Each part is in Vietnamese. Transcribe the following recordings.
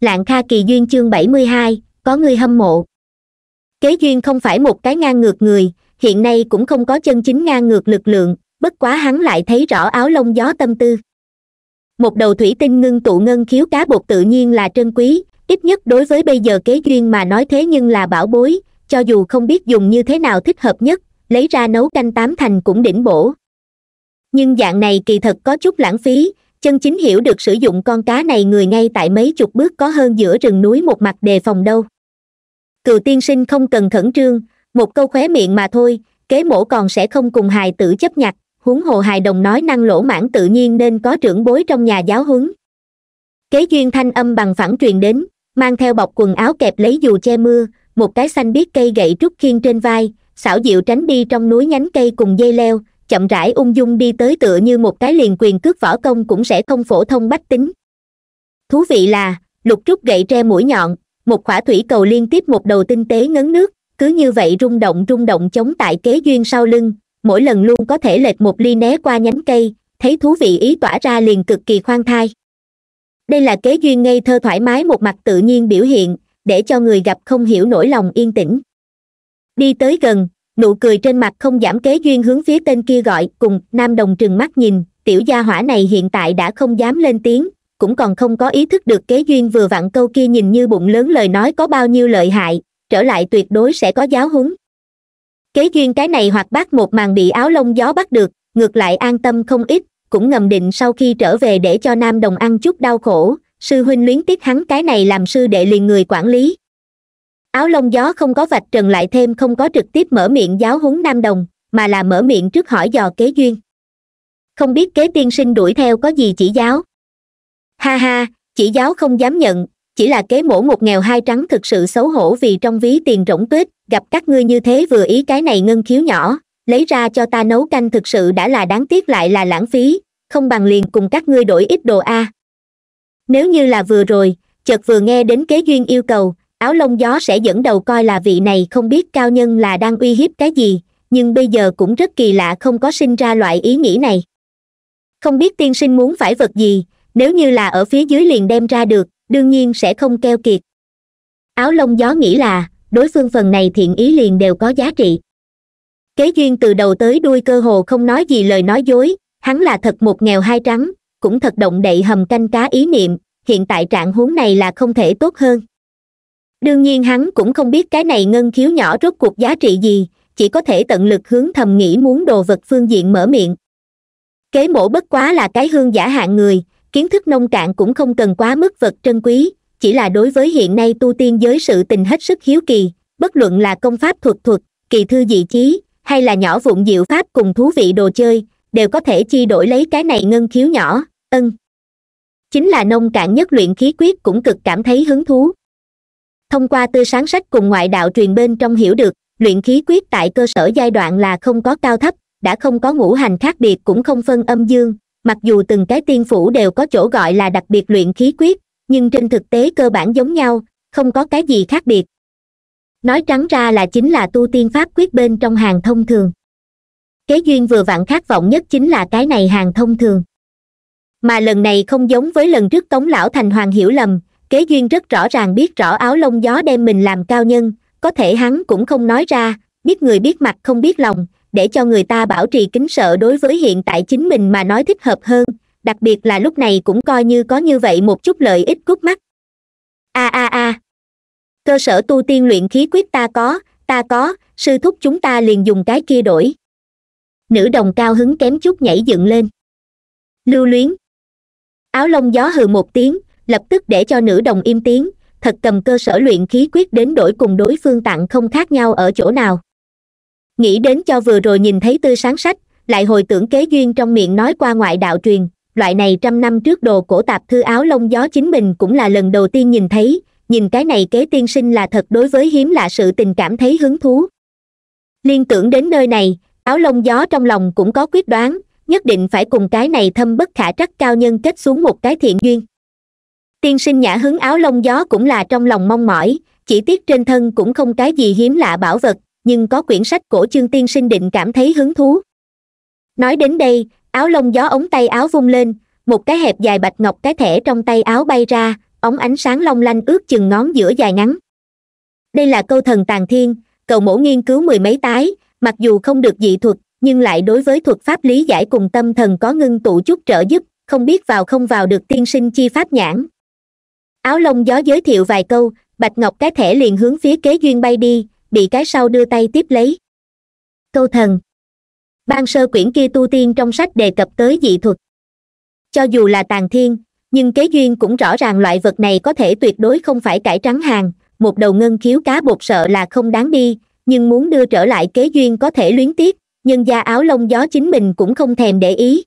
lạng kha kỳ duyên chương bảy mươi hai có người hâm mộ kế duyên không phải một cái ngang ngược người hiện nay cũng không có chân chính ngang ngược lực lượng bất quá hắn lại thấy rõ áo lông gió tâm tư một đầu thủy tinh ngưng tụ ngân khiếu cá bột tự nhiên là trân quý ít nhất đối với bây giờ kế duyên mà nói thế nhưng là bảo bối cho dù không biết dùng như thế nào thích hợp nhất lấy ra nấu canh tám thành cũng đỉnh bổ nhưng dạng này kỳ thật có chút lãng phí chân chính hiểu được sử dụng con cá này người ngay tại mấy chục bước có hơn giữa rừng núi một mặt đề phòng đâu cừu tiên sinh không cần khẩn trương một câu khóe miệng mà thôi kế mổ còn sẽ không cùng hài tử chấp nhặt huống hồ hài đồng nói năng lỗ mãn tự nhiên nên có trưởng bối trong nhà giáo huấn kế duyên thanh âm bằng phẳng truyền đến mang theo bọc quần áo kẹp lấy dù che mưa một cái xanh biết cây gậy trúc khiên trên vai xảo diệu tránh đi trong núi nhánh cây cùng dây leo chậm rãi ung dung đi tới tựa như một cái liền quyền cước võ công cũng sẽ không phổ thông bách tính thú vị là lục trúc gậy tre mũi nhọn một khỏa thủy cầu liên tiếp một đầu tinh tế ngấn nước cứ như vậy rung động rung động chống tại kế duyên sau lưng mỗi lần luôn có thể lệch một ly né qua nhánh cây thấy thú vị ý tỏa ra liền cực kỳ khoan thai đây là kế duyên ngây thơ thoải mái một mặt tự nhiên biểu hiện để cho người gặp không hiểu nỗi lòng yên tĩnh đi tới gần nụ cười trên mặt không giảm kế duyên hướng phía tên kia gọi cùng nam đồng trừng mắt nhìn tiểu gia hỏa này hiện tại đã không dám lên tiếng cũng còn không có ý thức được kế duyên vừa vặn câu kia nhìn như bụng lớn lời nói có bao nhiêu lợi hại trở lại tuyệt đối sẽ có giáo huấn kế duyên cái này hoặc bắt một màn bị áo lông gió bắt được ngược lại an tâm không ít cũng ngầm định sau khi trở về để cho nam đồng ăn chút đau khổ sư huynh luyến tiếc hắn cái này làm sư đệ liền người quản lý áo lông gió không có vạch trần lại thêm không có trực tiếp mở miệng giáo huấn nam đồng mà là mở miệng trước hỏi dò kế duyên không biết kế tiên sinh đuổi theo có gì chỉ giáo ha ha chỉ giáo không dám nhận chỉ là kế mổ một nghèo hai trắng thực sự xấu hổ vì trong ví tiền rỗng tuyết gặp các ngươi như thế vừa ý cái này ngân khiếu nhỏ lấy ra cho ta nấu canh thực sự đã là đáng tiếc lại là lãng phí không bằng liền cùng các ngươi đổi ít đồ a nếu như là vừa rồi chợt vừa nghe đến kế duyên yêu cầu áo lông gió sẽ dẫn đầu coi là vị này không biết cao nhân là đang uy hiếp cái gì nhưng bây giờ cũng rất kỳ lạ không có sinh ra loại ý nghĩ này không biết tiên sinh muốn phải vật gì nếu như là ở phía dưới liền đem ra được đương nhiên sẽ không keo kiệt áo lông gió nghĩ là đối phương phần này thiện ý liền đều có giá trị kế duyên từ đầu tới đuôi cơ hồ không nói gì lời nói dối hắn là thật một nghèo hai trắng cũng thật động đậy hầm canh cá ý niệm hiện tại trạng huống này là không thể tốt hơn đương nhiên hắn cũng không biết cái này ngân khiếu nhỏ rốt cuộc giá trị gì chỉ có thể tận lực hướng thầm nghĩ muốn đồ vật phương diện mở miệng kế mổ bất quá là cái hương giả hạng người kiến thức nông cạn cũng không cần quá mức vật trân quý chỉ là đối với hiện nay tu tiên giới sự tình hết sức hiếu kỳ bất luận là công pháp thuật thuật kỳ thư dị chí hay là nhỏ vụn diệu pháp cùng thú vị đồ chơi đều có thể chi đổi lấy cái này ngân khiếu nhỏ ân chính là nông cạn nhất luyện khí quyết cũng cực cảm thấy hứng thú thông qua tư sáng sách cùng ngoại đạo truyền bên trong hiểu được luyện khí quyết tại cơ sở giai đoạn là không có cao thấp đã không có ngũ hành khác biệt cũng không phân âm dương mặc dù từng cái tiên phủ đều có chỗ gọi là đặc biệt luyện khí quyết nhưng trên thực tế cơ bản giống nhau không có cái gì khác biệt nói trắng ra là chính là tu tiên pháp quyết bên trong hàng thông thường kế duyên vừa vặn khát vọng nhất chính là cái này hàng thông thường mà lần này không giống với lần trước tống lão thành hoàng hiểu lầm kế duyên rất rõ ràng biết rõ áo lông gió đem mình làm cao nhân có thể hắn cũng không nói ra biết người biết mặt không biết lòng để cho người ta bảo trì kính sợ đối với hiện tại chính mình mà nói thích hợp hơn đặc biệt là lúc này cũng coi như có như vậy một chút lợi ích cút mắt a a a cơ sở tu tiên luyện khí quyết ta có ta có sư thúc chúng ta liền dùng cái kia đổi nữ đồng cao hứng kém chút nhảy dựng lên lưu luyến áo lông gió hừ một tiếng lập tức để cho nữ đồng im tiếng thật cầm cơ sở luyện khí quyết đến đổi cùng đối phương tặng không khác nhau ở chỗ nào nghĩ đến cho vừa rồi nhìn thấy tư sáng sách lại hồi tưởng kế duyên trong miệng nói qua ngoại đạo truyền loại này trăm năm trước đồ cổ tạp thư áo lông gió chính mình cũng là lần đầu tiên nhìn thấy nhìn cái này kế tiên sinh là thật đối với hiếm lạ sự tình cảm thấy hứng thú liên tưởng đến nơi này áo lông gió trong lòng cũng có quyết đoán nhất định phải cùng cái này thâm bất khả trắc cao nhân kết xuống một cái thiện duyên tiên sinh nhã hứng áo lông gió cũng là trong lòng mong mỏi chỉ tiếc trên thân cũng không cái gì hiếm lạ bảo vật nhưng có quyển sách cổ chương tiên sinh định cảm thấy hứng thú nói đến đây áo lông gió ống tay áo vung lên một cái hẹp dài bạch ngọc cái thẻ trong tay áo bay ra ống ánh sáng long lanh ướt chừng ngón giữa dài ngắn đây là câu thần tàng thiên cầu mổ nghiên cứu mười mấy tái mặc dù không được dị thuật nhưng lại đối với thuật pháp lý giải cùng tâm thần có ngưng tụ chút trợ giúp không biết vào không vào được tiên sinh chi pháp nhãn áo lông gió giới thiệu vài câu bạch ngọc cái thẻ liền hướng phía kế duyên bay đi bị cái sau đưa tay tiếp lấy câu thần ban sơ quyển kia tu tiên trong sách đề cập tới dị thuật cho dù là tàn thiên nhưng kế duyên cũng rõ ràng loại vật này có thể tuyệt đối không phải cải trắng hàng một đầu ngân khiếu cá bột sợ là không đáng đi nhưng muốn đưa trở lại kế duyên có thể luyến tiếc nhân gia áo lông gió chính mình cũng không thèm để ý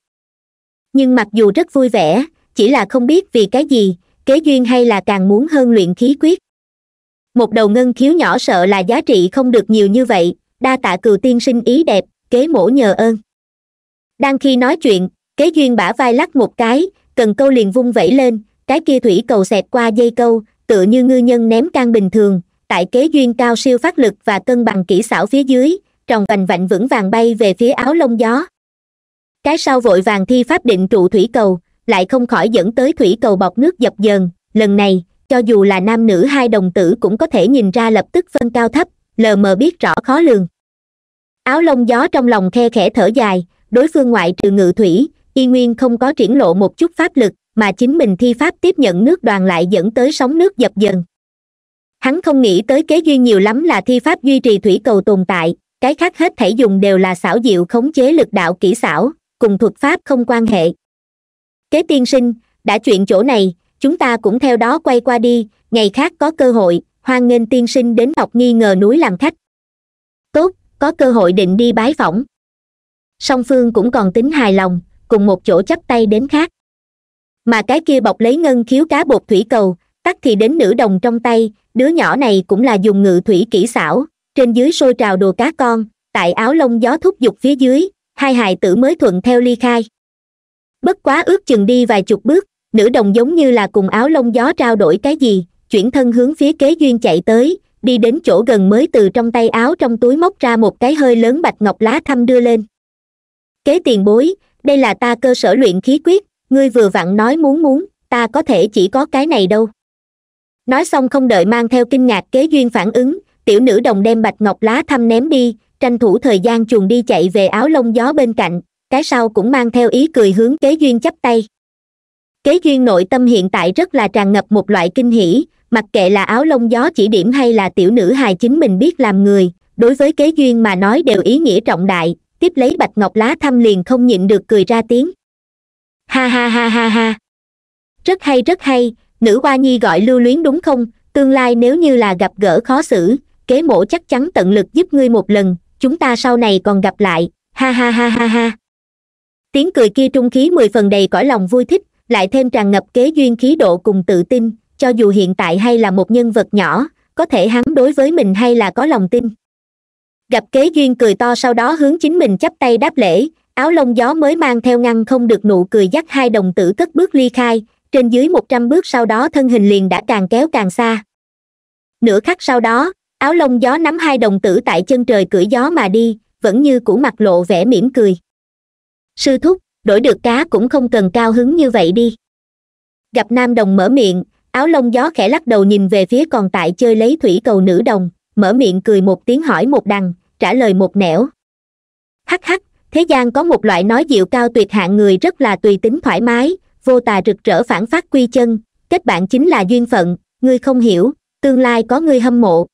nhưng mặc dù rất vui vẻ chỉ là không biết vì cái gì kế duyên hay là càng muốn hơn luyện khí quyết một đầu ngân khiếu nhỏ sợ là giá trị không được nhiều như vậy đa tạ cừu tiên sinh ý đẹp kế mổ nhờ ơn đang khi nói chuyện kế duyên bả vai lắc một cái cần câu liền vung vẩy lên cái kia thủy cầu xẹt qua dây câu tựa như ngư nhân ném can bình thường tại kế duyên cao siêu phát lực và cân bằng kỹ xảo phía dưới tròn vành vạnh vững vàng bay về phía áo lông gió cái sau vội vàng thi pháp định trụ thủy cầu lại không khỏi dẫn tới thủy cầu bọc nước dập dờn lần này cho dù là nam nữ hai đồng tử cũng có thể nhìn ra lập tức phân cao thấp lờ mờ biết rõ khó lường áo lông gió trong lòng khe khẽ thở dài đối phương ngoại trừ ngự thủy y nguyên không có triển lộ một chút pháp lực mà chính mình thi pháp tiếp nhận nước đoàn lại dẫn tới sóng nước dập dần hắn không nghĩ tới kế duy nhiều lắm là thi pháp duy trì thủy cầu tồn tại cái khác hết thể dùng đều là xảo diệu khống chế lực đạo kỹ xảo cùng thuật pháp không quan hệ kế tiên sinh đã chuyện chỗ này chúng ta cũng theo đó quay qua đi ngày khác có cơ hội hoan nghênh tiên sinh đến học nghi ngờ núi làm khách tốt có cơ hội định đi bái phỏng song phương cũng còn tính hài lòng cùng một chỗ chắp tay đến khác mà cái kia bọc lấy ngân khiếu cá bột thủy cầu tắt thì đến nữ đồng trong tay đứa nhỏ này cũng là dùng ngự thủy kỹ xảo trên dưới sôi trào đồ cá con tại áo lông gió thúc giục phía dưới hai hài tử mới thuận theo ly khai bất quá ước chừng đi vài chục bước nữ đồng giống như là cùng áo lông gió trao đổi cái gì chuyển thân hướng phía kế duyên chạy tới đi đến chỗ gần mới từ trong tay áo trong túi móc ra một cái hơi lớn bạch ngọc lá thăm đưa lên kế tiền bối đây là ta cơ sở luyện khí quyết ngươi vừa vặn nói muốn muốn ta có thể chỉ có cái này đâu nói xong không đợi mang theo kinh ngạc kế duyên phản ứng tiểu nữ đồng đem bạch ngọc lá thăm ném đi tranh thủ thời gian chuồn đi chạy về áo lông gió bên cạnh cái sau cũng mang theo ý cười hướng kế duyên chắp tay kế duyên nội tâm hiện tại rất là tràn ngập một loại kinh hỷ mặc kệ là áo lông gió chỉ điểm hay là tiểu nữ hài chính mình biết làm người đối với kế duyên mà nói đều ý nghĩa trọng đại tiếp lấy bạch ngọc lá thăm liền không nhịn được cười ra tiếng ha ha ha ha ha rất hay rất hay nữ hoa nhi gọi lưu luyến đúng không tương lai nếu như là gặp gỡ khó xử kế mổ chắc chắn tận lực giúp ngươi một lần chúng ta sau này còn gặp lại ha ha ha ha ha tiếng cười kia trung khí mười phần đầy cõi lòng vui thích lại thêm tràn ngập kế duyên khí độ cùng tự tin cho dù hiện tại hay là một nhân vật nhỏ có thể hắn đối với mình hay là có lòng tin gặp kế duyên cười to sau đó hướng chính mình chắp tay đáp lễ áo lông gió mới mang theo ngăn không được nụ cười dắt hai đồng tử cất bước ly khai trên dưới một trăm bước sau đó thân hình liền đã càng kéo càng xa nửa khắc sau đó áo lông gió nắm hai đồng tử tại chân trời cưỡi gió mà đi vẫn như cũ mặt lộ vẻ mỉm cười sư thúc đổi được cá cũng không cần cao hứng như vậy đi gặp nam đồng mở miệng áo lông gió khẽ lắc đầu nhìn về phía còn tại chơi lấy thủy cầu nữ đồng mở miệng cười một tiếng hỏi một đằng trả lời một nẻo hắc hắc thế gian có một loại nói dịu cao tuyệt hạng người rất là tùy tính thoải mái vô tà rực rỡ phản phát quy chân kết bạn chính là duyên phận ngươi không hiểu tương lai có ngươi hâm mộ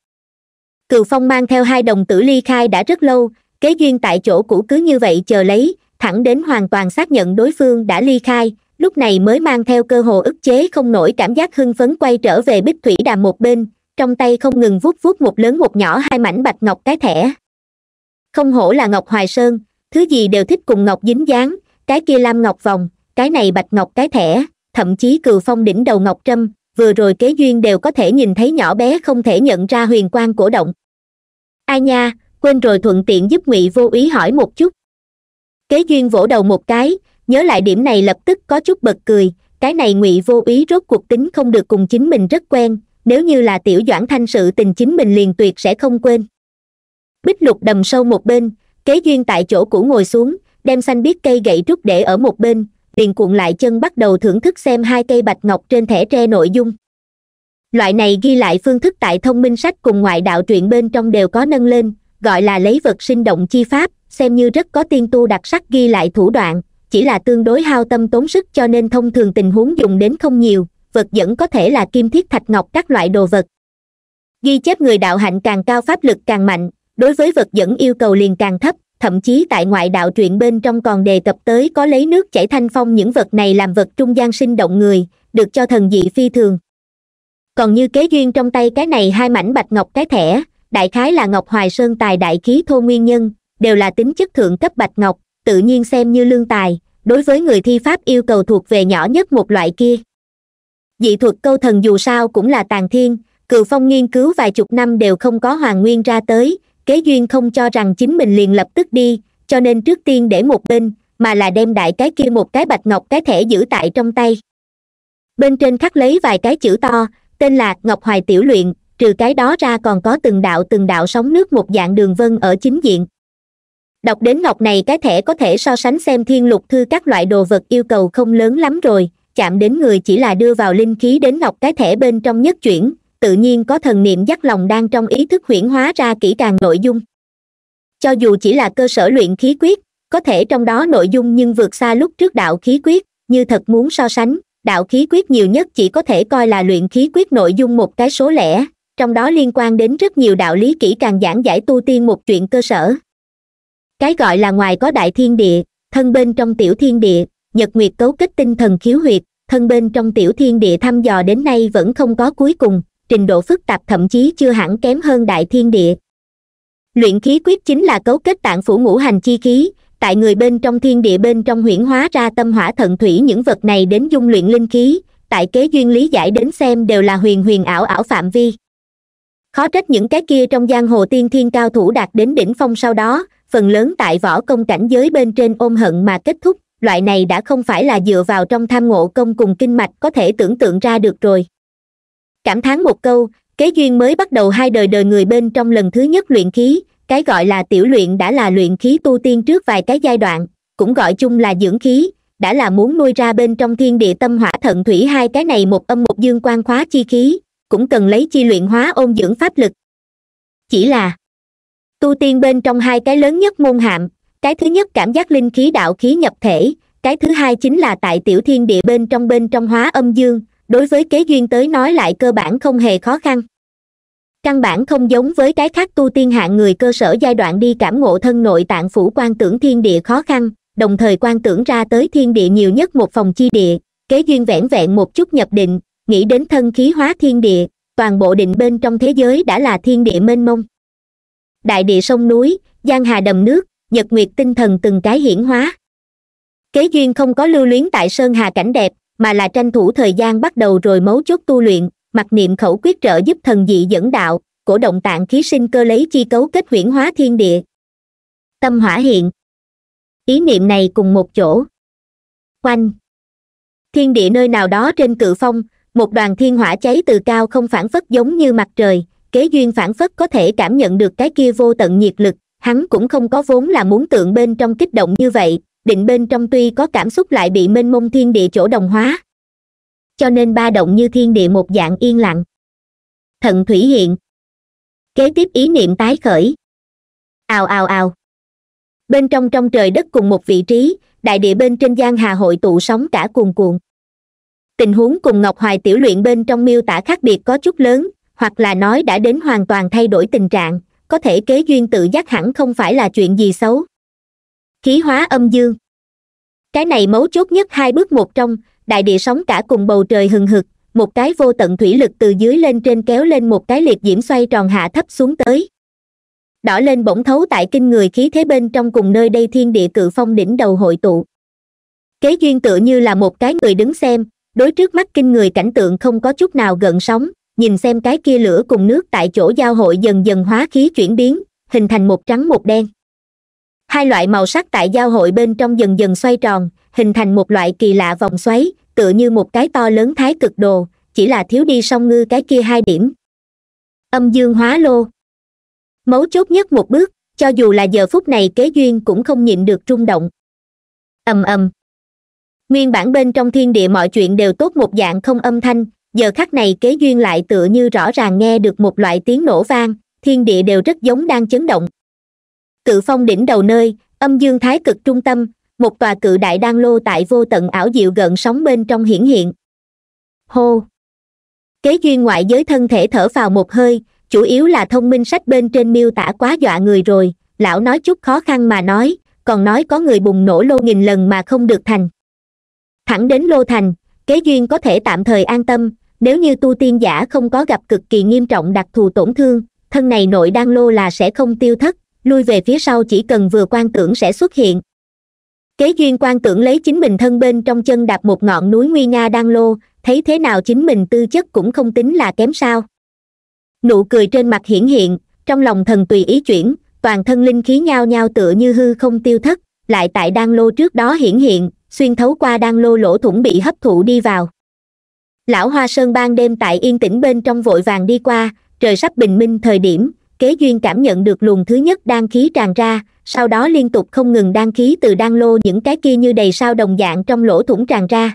cựu phong mang theo hai đồng tử ly khai đã rất lâu kế duyên tại chỗ cũ cứ như vậy chờ lấy thẳng đến hoàn toàn xác nhận đối phương đã ly khai lúc này mới mang theo cơ hồ ức chế không nổi cảm giác hưng phấn quay trở về bích thủy đàm một bên trong tay không ngừng vuốt vuốt một lớn một nhỏ hai mảnh bạch ngọc cái thẻ không hổ là ngọc hoài sơn thứ gì đều thích cùng ngọc dính dáng cái kia lam ngọc vòng cái này bạch ngọc cái thẻ thậm chí cừu phong đỉnh đầu ngọc trâm vừa rồi kế duyên đều có thể nhìn thấy nhỏ bé không thể nhận ra huyền Quan cổ động ai nha quên rồi thuận tiện giúp ngụy vô ý hỏi một chút kế duyên vỗ đầu một cái nhớ lại điểm này lập tức có chút bật cười cái này ngụy vô ý rốt cuộc tính không được cùng chính mình rất quen nếu như là tiểu doãn thanh sự tình chính mình liền tuyệt sẽ không quên bích lục đầm sâu một bên kế duyên tại chỗ cũ ngồi xuống đem xanh biết cây gậy trúc để ở một bên liền cuộn lại chân bắt đầu thưởng thức xem hai cây bạch ngọc trên thẻ tre nội dung loại này ghi lại phương thức tại thông minh sách cùng ngoại đạo truyện bên trong đều có nâng lên gọi là lấy vật sinh động chi pháp xem như rất có tiên tu đặc sắc ghi lại thủ đoạn chỉ là tương đối hao tâm tốn sức cho nên thông thường tình huống dùng đến không nhiều vật dẫn có thể là kim thiết thạch ngọc các loại đồ vật ghi chép người đạo hạnh càng cao pháp lực càng mạnh đối với vật dẫn yêu cầu liền càng thấp thậm chí tại ngoại đạo truyện bên trong còn đề cập tới có lấy nước chảy thanh phong những vật này làm vật trung gian sinh động người được cho thần dị phi thường còn như kế duyên trong tay cái này hai mảnh bạch ngọc cái thẻ đại khái là ngọc hoài sơn tài đại khí thô nguyên nhân đều là tính chất thượng cấp bạch ngọc tự nhiên xem như lương tài đối với người thi pháp yêu cầu thuộc về nhỏ nhất một loại kia dị thuật câu thần dù sao cũng là tàn thiên cựu phong nghiên cứu vài chục năm đều không có hoàng nguyên ra tới kế duyên không cho rằng chính mình liền lập tức đi cho nên trước tiên để một bên mà là đem đại cái kia một cái bạch ngọc cái thẻ giữ tại trong tay bên trên khắc lấy vài cái chữ to tên là ngọc hoài tiểu luyện trừ cái đó ra còn có từng đạo từng đạo sóng nước một dạng đường vân ở chính diện đọc đến ngọc này cái thẻ có thể so sánh xem thiên lục thư các loại đồ vật yêu cầu không lớn lắm rồi chạm đến người chỉ là đưa vào linh khí đến ngọc cái thẻ bên trong nhất chuyển tự nhiên có thần niệm dắt lòng đang trong ý thức huyển hóa ra kỹ càng nội dung cho dù chỉ là cơ sở luyện khí quyết có thể trong đó nội dung nhưng vượt xa lúc trước đạo khí quyết như thật muốn so sánh đạo khí quyết nhiều nhất chỉ có thể coi là luyện khí quyết nội dung một cái số lẻ trong đó liên quan đến rất nhiều đạo lý kỹ càng giảng giải tu tiên một chuyện cơ sở cái gọi là ngoài có đại thiên địa thân bên trong tiểu thiên địa nhật nguyệt cấu kết tinh thần khiếu huyệt thân bên trong tiểu thiên địa thăm dò đến nay vẫn không có cuối cùng trình độ phức tạp thậm chí chưa hẳn kém hơn đại thiên địa luyện khí quyết chính là cấu kết tạng phủ ngũ hành chi khí tại người bên trong thiên địa bên trong huyển hóa ra tâm hỏa thận thủy những vật này đến dung luyện linh khí tại kế duyên lý giải đến xem đều là huyền huyền ảo ảo phạm vi khó trách những cái kia trong giang hồ tiên thiên cao thủ đạt đến đỉnh phong sau đó phần lớn tại võ công cảnh giới bên trên ôm hận mà kết thúc loại này đã không phải là dựa vào trong tham ngộ công cùng kinh mạch có thể tưởng tượng ra được rồi cảm thán một câu kế duyên mới bắt đầu hai đời đời người bên trong lần thứ nhất luyện khí cái gọi là tiểu luyện đã là luyện khí tu tiên trước vài cái giai đoạn cũng gọi chung là dưỡng khí đã là muốn nuôi ra bên trong thiên địa tâm hỏa thận thủy hai cái này một âm một dương quan khóa chi khí cũng cần lấy chi luyện hóa ôn dưỡng pháp lực chỉ là tu tiên bên trong hai cái lớn nhất môn hạm cái thứ nhất cảm giác linh khí đạo khí nhập thể cái thứ hai chính là tại tiểu thiên địa bên trong bên trong hóa âm dương đối với kế duyên tới nói lại cơ bản không hề khó khăn căn bản không giống với cái khác tu tiên hạng người cơ sở giai đoạn đi cảm ngộ thân nội tạng phủ quan tưởng thiên địa khó khăn đồng thời quan tưởng ra tới thiên địa nhiều nhất một phòng chi địa kế duyên vẻn vẹn một chút nhập định nghĩ đến thân khí hóa thiên địa toàn bộ định bên trong thế giới đã là thiên địa mênh mông đại địa sông núi giang hà đầm nước nhật nguyệt tinh thần từng cái hiển hóa kế duyên không có lưu luyến tại sơn hà cảnh đẹp mà là tranh thủ thời gian bắt đầu rồi mấu chốt tu luyện mặc niệm khẩu quyết trợ giúp thần dị dẫn đạo cổ động tạng khí sinh cơ lấy chi cấu kết huyển hóa thiên địa tâm hỏa hiện ý niệm này cùng một chỗ quanh thiên địa nơi nào đó trên cự phong một đoàn thiên hỏa cháy từ cao không phản phất giống như mặt trời kế duyên phản phất có thể cảm nhận được cái kia vô tận nhiệt lực hắn cũng không có vốn là muốn tượng bên trong kích động như vậy định bên trong tuy có cảm xúc lại bị mênh mông thiên địa chỗ đồng hóa cho nên ba động như thiên địa một dạng yên lặng thận thủy hiện kế tiếp ý niệm tái khởi ào ào ào bên trong trong trời đất cùng một vị trí đại địa bên trên gian hà hội tụ sóng cả cuồn cuộn tình huống cùng ngọc hoài tiểu luyện bên trong miêu tả khác biệt có chút lớn hoặc là nói đã đến hoàn toàn thay đổi tình trạng có thể kế duyên tự giác hẳn không phải là chuyện gì xấu khí hóa âm dương cái này mấu chốt nhất hai bước một trong đại địa sóng cả cùng bầu trời hừng hực một cái vô tận thủy lực từ dưới lên trên kéo lên một cái liệt diễm xoay tròn hạ thấp xuống tới đỏ lên bỗng thấu tại kinh người khí thế bên trong cùng nơi đây thiên địa cự phong đỉnh đầu hội tụ kế duyên tựa như là một cái người đứng xem đối trước mắt kinh người cảnh tượng không có chút nào gợn sóng nhìn xem cái kia lửa cùng nước tại chỗ giao hội dần dần hóa khí chuyển biến hình thành một trắng một đen hai loại màu sắc tại giao hội bên trong dần dần xoay tròn hình thành một loại kỳ lạ vòng xoáy tựa như một cái to lớn thái cực đồ chỉ là thiếu đi song ngư cái kia hai điểm âm dương hóa lô mấu chốt nhất một bước cho dù là giờ phút này kế duyên cũng không nhịn được rung động ầm ầm nguyên bản bên trong thiên địa mọi chuyện đều tốt một dạng không âm thanh giờ khắc này kế duyên lại tựa như rõ ràng nghe được một loại tiếng nổ vang thiên địa đều rất giống đang chấn động tự phong đỉnh đầu nơi âm dương thái cực trung tâm một tòa cự đại đang lô tại vô tận ảo diệu gần sóng bên trong hiển hiện hô kế duyên ngoại giới thân thể thở vào một hơi chủ yếu là thông minh sách bên trên miêu tả quá dọa người rồi lão nói chút khó khăn mà nói còn nói có người bùng nổ lô nghìn lần mà không được thành thẳng đến lô thành kế duyên có thể tạm thời an tâm nếu như tu tiên giả không có gặp cực kỳ nghiêm trọng đặc thù tổn thương thân này nội đang lô là sẽ không tiêu thất lui về phía sau chỉ cần vừa quan tưởng sẽ xuất hiện kế duyên quan tưởng lấy chính mình thân bên trong chân đạp một ngọn núi nguy nga đang lô thấy thế nào chính mình tư chất cũng không tính là kém sao nụ cười trên mặt hiển hiện trong lòng thần tùy ý chuyển toàn thân linh khí nhao nhao tựa như hư không tiêu thất lại tại đan lô trước đó hiển hiện xuyên thấu qua đan lô lỗ thủng bị hấp thụ đi vào lão hoa sơn ban đêm tại yên tĩnh bên trong vội vàng đi qua trời sắp bình minh thời điểm kế duyên cảm nhận được luồng thứ nhất đan khí tràn ra sau đó liên tục không ngừng đan khí từ đan lô những cái kia như đầy sao đồng dạng trong lỗ thủng tràn ra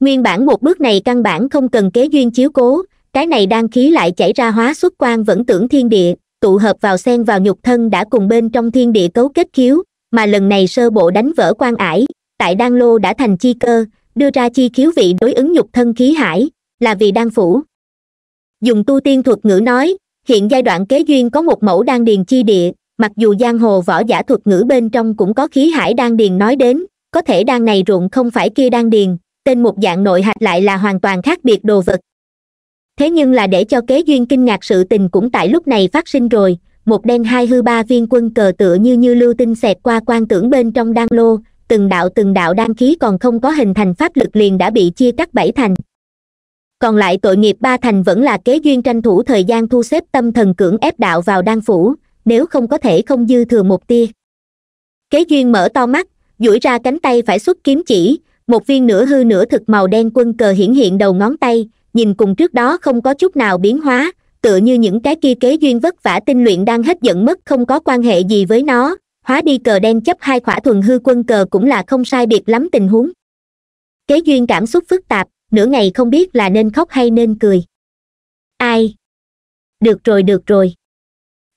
nguyên bản một bước này căn bản không cần kế duyên chiếu cố cái này đan khí lại chảy ra hóa xuất quan vẫn tưởng thiên địa tụ hợp vào sen vào nhục thân đã cùng bên trong thiên địa cấu kết khiếu mà lần này sơ bộ đánh vỡ quan ải tại đan lô đã thành chi cơ đưa ra chi khiếu vị đối ứng nhục thân khí hải là vì đan phủ dùng tu tiên thuật ngữ nói hiện giai đoạn kế duyên có một mẫu đan điền chi địa mặc dù giang hồ võ giả thuật ngữ bên trong cũng có khí hải đan điền nói đến có thể đan này ruộng không phải kia đan điền tên một dạng nội hạch lại là hoàn toàn khác biệt đồ vật thế nhưng là để cho kế duyên kinh ngạc sự tình cũng tại lúc này phát sinh rồi một đen hai hư ba viên quân cờ tựa như như lưu tinh xẹt qua quan tưởng bên trong đan lô từng đạo từng đạo đan khí còn không có hình thành pháp lực liền đã bị chia cắt bảy thành còn lại tội nghiệp ba thành vẫn là kế duyên tranh thủ thời gian thu xếp tâm thần cưỡng ép đạo vào đan phủ nếu không có thể không dư thừa một tia kế duyên mở to mắt duỗi ra cánh tay phải xuất kiếm chỉ một viên nửa hư nửa thực màu đen quân cờ hiển hiện đầu ngón tay nhìn cùng trước đó không có chút nào biến hóa tựa như những cái kia kế duyên vất vả tinh luyện đang hết giận mất không có quan hệ gì với nó hóa đi cờ đen chấp hai khỏa thuần hư quân cờ cũng là không sai biệt lắm tình huống kế duyên cảm xúc phức tạp nửa ngày không biết là nên khóc hay nên cười ai được rồi được rồi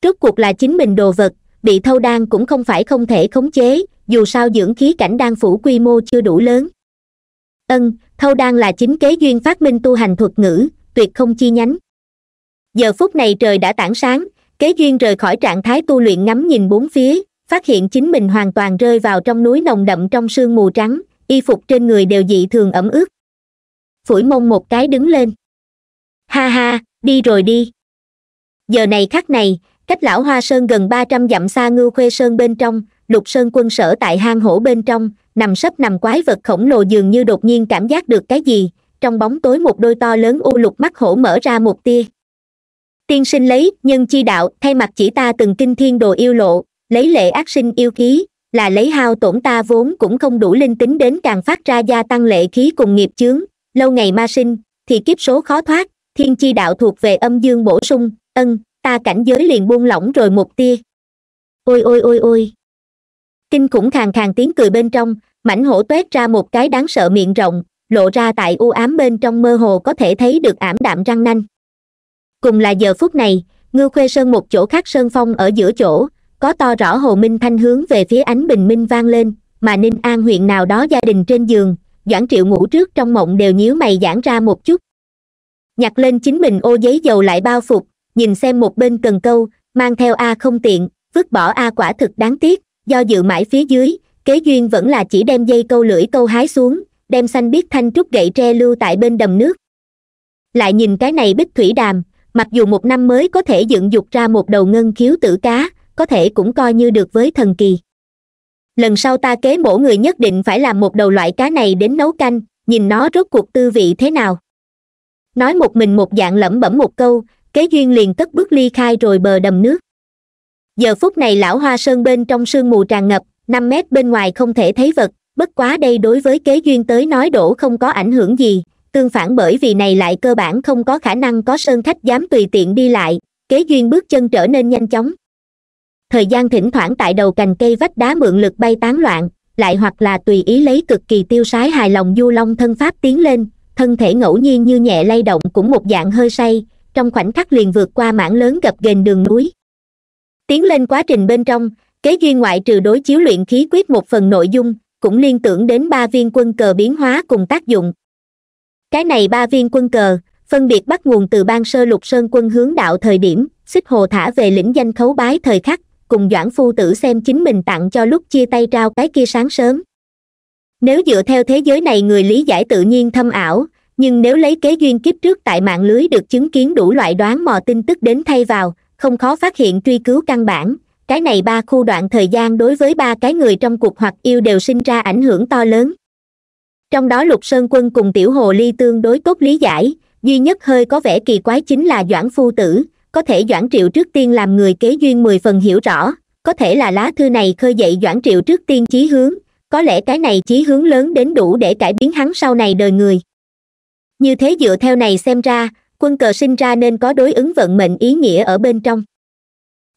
rốt cuộc là chính mình đồ vật bị thâu đan cũng không phải không thể khống chế dù sao dưỡng khí cảnh đan phủ quy mô chưa đủ lớn ân thâu đan là chính kế duyên phát minh tu hành thuật ngữ tuyệt không chi nhánh giờ phút này trời đã tảng sáng kế duyên rời khỏi trạng thái tu luyện ngắm nhìn bốn phía phát hiện chính mình hoàn toàn rơi vào trong núi nồng đậm trong sương mù trắng y phục trên người đều dị thường ẩm ướt phủi mông một cái đứng lên ha ha đi rồi đi giờ này khắc này cách lão hoa sơn gần ba trăm dặm xa ngưu khuê sơn bên trong lục sơn quân sở tại hang hổ bên trong nằm sấp nằm quái vật khổng lồ dường như đột nhiên cảm giác được cái gì trong bóng tối một đôi to lớn u lục mắt hổ mở ra một tia tiên sinh lấy nhân chi đạo thay mặt chỉ ta từng kinh thiên đồ yêu lộ lấy lệ ác sinh yêu khí là lấy hao tổn ta vốn cũng không đủ linh tính đến càng phát ra gia tăng lệ khí cùng nghiệp chướng lâu ngày ma sinh thì kiếp số khó thoát thiên chi đạo thuộc về âm dương bổ sung ân ta cảnh giới liền buông lỏng rồi một tia ôi ôi ôi ôi kinh khủng khàn khàn tiếng cười bên trong mảnh hổ toét ra một cái đáng sợ miệng rộng lộ ra tại u ám bên trong mơ hồ có thể thấy được ảm đạm răng nanh cùng là giờ phút này ngư khuê sơn một chỗ khác sơn phong ở giữa chỗ có to rõ hồ minh thanh hướng về phía ánh bình minh vang lên mà ninh an huyện nào đó gia đình trên giường doãn triệu ngủ trước trong mộng đều nhíu mày giãn ra một chút nhặt lên chính mình ô giấy dầu lại bao phục nhìn xem một bên cần câu mang theo a không tiện vứt bỏ a quả thực đáng tiếc do dự mãi phía dưới kế duyên vẫn là chỉ đem dây câu lưỡi câu hái xuống đem xanh biết thanh trúc gậy tre lưu tại bên đầm nước lại nhìn cái này bích thủy đàm mặc dù một năm mới có thể dựng dục ra một đầu ngân khiếu tử cá có thể cũng coi như được với thần kỳ lần sau ta kế mổ người nhất định phải làm một đầu loại cá này đến nấu canh nhìn nó rốt cuộc tư vị thế nào nói một mình một dạng lẩm bẩm một câu kế duyên liền cất bước ly khai rồi bờ đầm nước giờ phút này lão hoa sơn bên trong sương mù tràn ngập năm mét bên ngoài không thể thấy vật bất quá đây đối với kế duyên tới nói đổ không có ảnh hưởng gì tương phản bởi vì này lại cơ bản không có khả năng có sơn khách dám tùy tiện đi lại kế duyên bước chân trở nên nhanh chóng thời gian thỉnh thoảng tại đầu cành cây vách đá mượn lực bay tán loạn lại hoặc là tùy ý lấy cực kỳ tiêu sái hài lòng du long thân pháp tiến lên thân thể ngẫu nhiên như nhẹ lay động cũng một dạng hơi say trong khoảnh khắc liền vượt qua mảng lớn gập ghềnh đường núi tiến lên quá trình bên trong kế duy ngoại trừ đối chiếu luyện khí quyết một phần nội dung cũng liên tưởng đến ba viên quân cờ biến hóa cùng tác dụng cái này ba viên quân cờ phân biệt bắt nguồn từ ban sơ lục sơn quân hướng đạo thời điểm xích hồ thả về lĩnh danh khấu bái thời khắc cùng doãn phu tử xem chính mình tặng cho lúc chia tay trao cái kia sáng sớm nếu dựa theo thế giới này người lý giải tự nhiên thâm ảo nhưng nếu lấy kế duyên kiếp trước tại mạng lưới được chứng kiến đủ loại đoán mò tin tức đến thay vào không khó phát hiện truy cứu căn bản cái này ba khu đoạn thời gian đối với ba cái người trong cuộc hoặc yêu đều sinh ra ảnh hưởng to lớn trong đó lục sơn quân cùng tiểu hồ ly tương đối tốt lý giải duy nhất hơi có vẻ kỳ quái chính là doãn phu tử có thể doãn triệu trước tiên làm người kế duyên mười phần hiểu rõ có thể là lá thư này khơi dậy doãn triệu trước tiên chí hướng có lẽ cái này chí hướng lớn đến đủ để cải biến hắn sau này đời người như thế dựa theo này xem ra quân cờ sinh ra nên có đối ứng vận mệnh ý nghĩa ở bên trong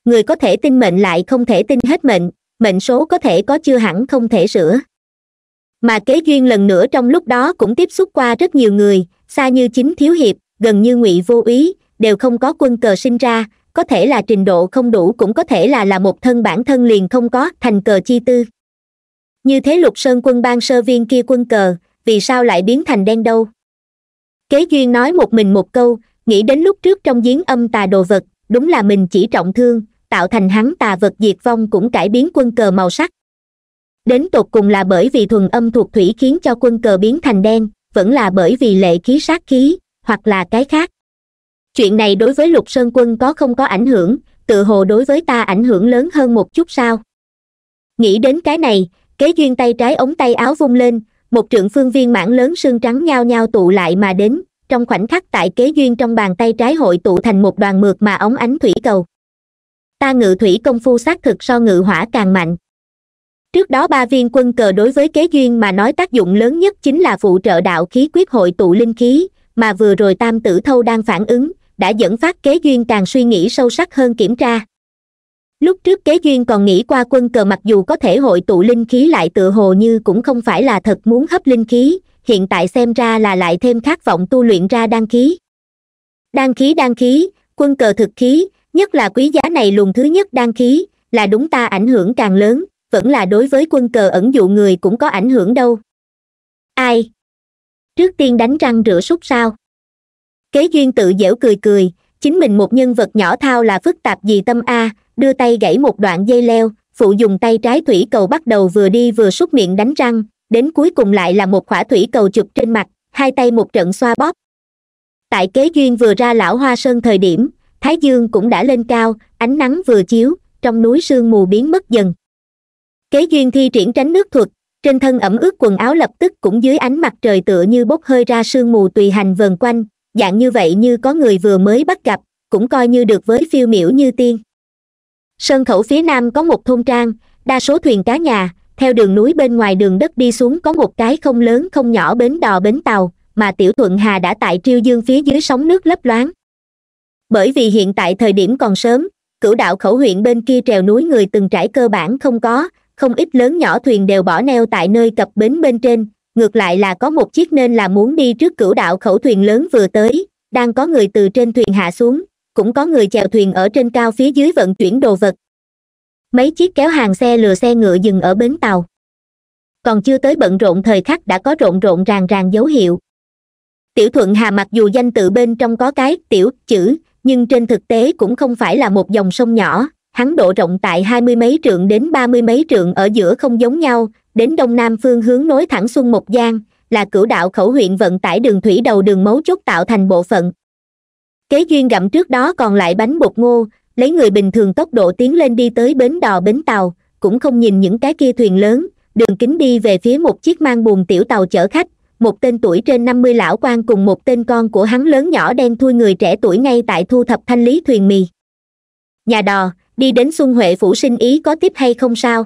người có thể tin mệnh lại không thể tin hết mệnh mệnh số có thể có chưa hẳn không thể sửa mà kế duyên lần nữa trong lúc đó cũng tiếp xúc qua rất nhiều người xa như chính thiếu hiệp gần như ngụy vô ý đều không có quân cờ sinh ra có thể là trình độ không đủ cũng có thể là là một thân bản thân liền không có thành cờ chi tư như thế lục sơn quân ban sơ viên kia quân cờ vì sao lại biến thành đen đâu kế duyên nói một mình một câu nghĩ đến lúc trước trong giếng âm tà đồ vật đúng là mình chỉ trọng thương tạo thành hắn tà vật diệt vong cũng cải biến quân cờ màu sắc đến tột cùng là bởi vì thuần âm thuộc thủy khiến cho quân cờ biến thành đen vẫn là bởi vì lệ khí sát khí hoặc là cái khác chuyện này đối với lục sơn quân có không có ảnh hưởng tự hồ đối với ta ảnh hưởng lớn hơn một chút sao nghĩ đến cái này kế duyên tay trái ống tay áo vung lên một trượng phương viên mãn lớn xương trắng nhao nhao tụ lại mà đến trong khoảnh khắc tại kế duyên trong bàn tay trái hội tụ thành một đoàn mượt mà ống ánh thủy cầu ta ngự thủy công phu xác thực so ngự hỏa càng mạnh trước đó ba viên quân cờ đối với kế duyên mà nói tác dụng lớn nhất chính là phụ trợ đạo khí quyết hội tụ linh khí mà vừa rồi tam tử thâu đang phản ứng đã dẫn phát kế duyên càng suy nghĩ sâu sắc hơn kiểm tra lúc trước kế duyên còn nghĩ qua quân cờ mặc dù có thể hội tụ linh khí lại tựa hồ như cũng không phải là thật muốn hấp linh khí hiện tại xem ra là lại thêm khát vọng tu luyện ra đan khí đan khí đan khí quân cờ thực khí nhất là quý giá này luồng thứ nhất đan khí là đúng ta ảnh hưởng càng lớn vẫn là đối với quân cờ ẩn dụ người cũng có ảnh hưởng đâu ai trước tiên đánh răng rửa súc sao kế duyên tự dễu cười cười chính mình một nhân vật nhỏ thao là phức tạp gì tâm a đưa tay gãy một đoạn dây leo phụ dùng tay trái thủy cầu bắt đầu vừa đi vừa xúc miệng đánh răng đến cuối cùng lại là một khỏa thủy cầu chụp trên mặt hai tay một trận xoa bóp tại kế duyên vừa ra lão hoa sơn thời điểm thái dương cũng đã lên cao ánh nắng vừa chiếu trong núi sương mù biến mất dần kế duyên thi triển tránh nước thuật trên thân ẩm ướt quần áo lập tức cũng dưới ánh mặt trời tựa như bốc hơi ra sương mù tùy hành vần quanh dạng như vậy như có người vừa mới bắt gặp cũng coi như được với phiêu miểu như tiên sơn khẩu phía nam có một thôn trang đa số thuyền cá nhà theo đường núi bên ngoài đường đất đi xuống có một cái không lớn không nhỏ bến đò bến tàu mà tiểu thuận hà đã tại triêu dương phía dưới sóng nước lấp loáng bởi vì hiện tại thời điểm còn sớm cửu đạo khẩu huyện bên kia trèo núi người từng trải cơ bản không có không ít lớn nhỏ thuyền đều bỏ neo tại nơi cập bến bên trên ngược lại là có một chiếc nên là muốn đi trước cửu đạo khẩu thuyền lớn vừa tới đang có người từ trên thuyền hạ xuống cũng có người chèo thuyền ở trên cao phía dưới vận chuyển đồ vật mấy chiếc kéo hàng xe lừa xe ngựa dừng ở bến tàu còn chưa tới bận rộn thời khắc đã có rộn rộn ràng ràng dấu hiệu tiểu thuận hà mặc dù danh tự bên trong có cái tiểu chữ nhưng trên thực tế cũng không phải là một dòng sông nhỏ hắn độ rộng tại hai mươi mấy trượng đến ba mươi mấy trượng ở giữa không giống nhau đến đông nam phương hướng nối thẳng xuân mộc giang là cửu đạo khẩu huyện vận tải đường thủy đầu đường mấu chốt tạo thành bộ phận kế duyên gặm trước đó còn lại bánh bột ngô lấy người bình thường tốc độ tiến lên đi tới bến đò bến tàu cũng không nhìn những cái kia thuyền lớn đường kính đi về phía một chiếc mang buồn tiểu tàu chở khách một tên tuổi trên năm mươi lão quan cùng một tên con của hắn lớn nhỏ đen thui người trẻ tuổi ngay tại thu thập thanh lý thuyền mì nhà đò đi đến xuân huệ phủ sinh ý có tiếp hay không sao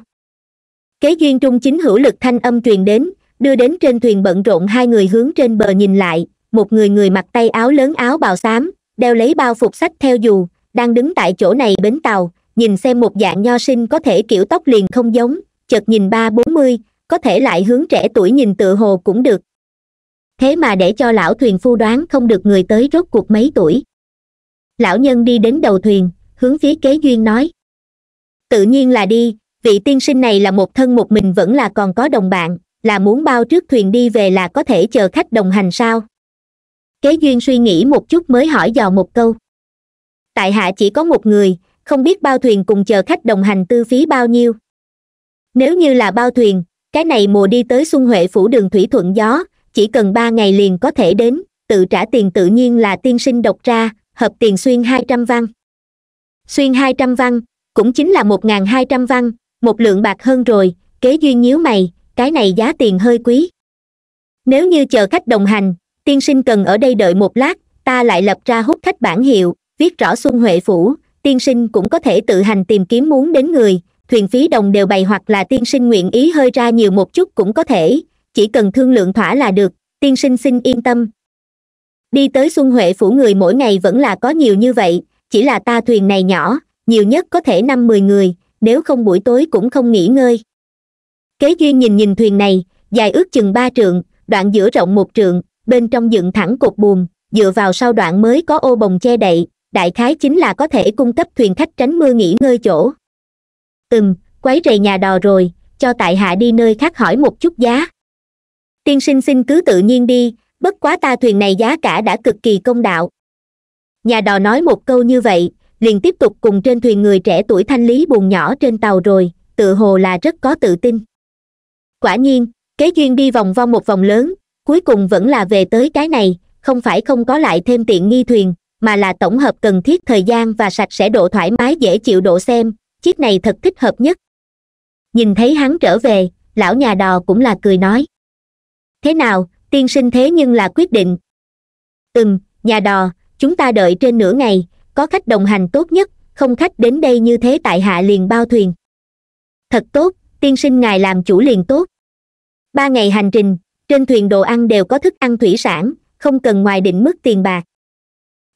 kế duyên trung chính hữu lực thanh âm truyền đến đưa đến trên thuyền bận rộn hai người hướng trên bờ nhìn lại một người người mặc tay áo lớn áo bào xám đeo lấy bao phục sách theo dù đang đứng tại chỗ này bến tàu nhìn xem một dạng nho sinh có thể kiểu tóc liền không giống chợt nhìn ba bốn mươi có thể lại hướng trẻ tuổi nhìn tự hồ cũng được thế mà để cho lão thuyền phu đoán không được người tới rốt cuộc mấy tuổi lão nhân đi đến đầu thuyền hướng phía kế duyên nói tự nhiên là đi vị tiên sinh này là một thân một mình vẫn là còn có đồng bạn là muốn bao trước thuyền đi về là có thể chờ khách đồng hành sao kế duyên suy nghĩ một chút mới hỏi dò một câu tại hạ chỉ có một người không biết bao thuyền cùng chờ khách đồng hành tư phí bao nhiêu nếu như là bao thuyền cái này mùa đi tới xuân huệ phủ đường thủy thuận gió chỉ cần ba ngày liền có thể đến tự trả tiền tự nhiên là tiên sinh độc ra hợp tiền xuyên hai trăm văn xuyên hai trăm văn cũng chính là một ngàn hai trăm văn một lượng bạc hơn rồi kế duy nhíu mày cái này giá tiền hơi quý nếu như chờ khách đồng hành tiên sinh cần ở đây đợi một lát ta lại lập ra hút khách bản hiệu viết rõ xuân huệ phủ tiên sinh cũng có thể tự hành tìm kiếm muốn đến người thuyền phí đồng đều bày hoặc là tiên sinh nguyện ý hơi ra nhiều một chút cũng có thể chỉ cần thương lượng thỏa là được tiên sinh xin yên tâm đi tới xuân huệ phủ người mỗi ngày vẫn là có nhiều như vậy chỉ là ta thuyền này nhỏ nhiều nhất có thể năm mười người nếu không buổi tối cũng không nghỉ ngơi kế duyên nhìn nhìn thuyền này dài ước chừng ba trượng đoạn giữa rộng một trượng bên trong dựng thẳng cột buồm dựa vào sau đoạn mới có ô bồng che đậy đại khái chính là có thể cung cấp thuyền khách tránh mưa nghỉ ngơi chỗ ừm quấy rầy nhà đò rồi cho tại hạ đi nơi khác hỏi một chút giá tiên sinh xin cứ tự nhiên đi bất quá ta thuyền này giá cả đã cực kỳ công đạo nhà đò nói một câu như vậy liền tiếp tục cùng trên thuyền người trẻ tuổi thanh lý buồn nhỏ trên tàu rồi tự hồ là rất có tự tin quả nhiên kế duyên đi vòng vo một vòng lớn cuối cùng vẫn là về tới cái này không phải không có lại thêm tiện nghi thuyền mà là tổng hợp cần thiết thời gian và sạch sẽ độ thoải mái dễ chịu độ xem chiếc này thật thích hợp nhất nhìn thấy hắn trở về lão nhà đò cũng là cười nói thế nào tiên sinh thế nhưng là quyết định ừm nhà đò chúng ta đợi trên nửa ngày có khách đồng hành tốt nhất không khách đến đây như thế tại hạ liền bao thuyền thật tốt tiên sinh ngài làm chủ liền tốt ba ngày hành trình trên thuyền đồ ăn đều có thức ăn thủy sản không cần ngoài định mức tiền bạc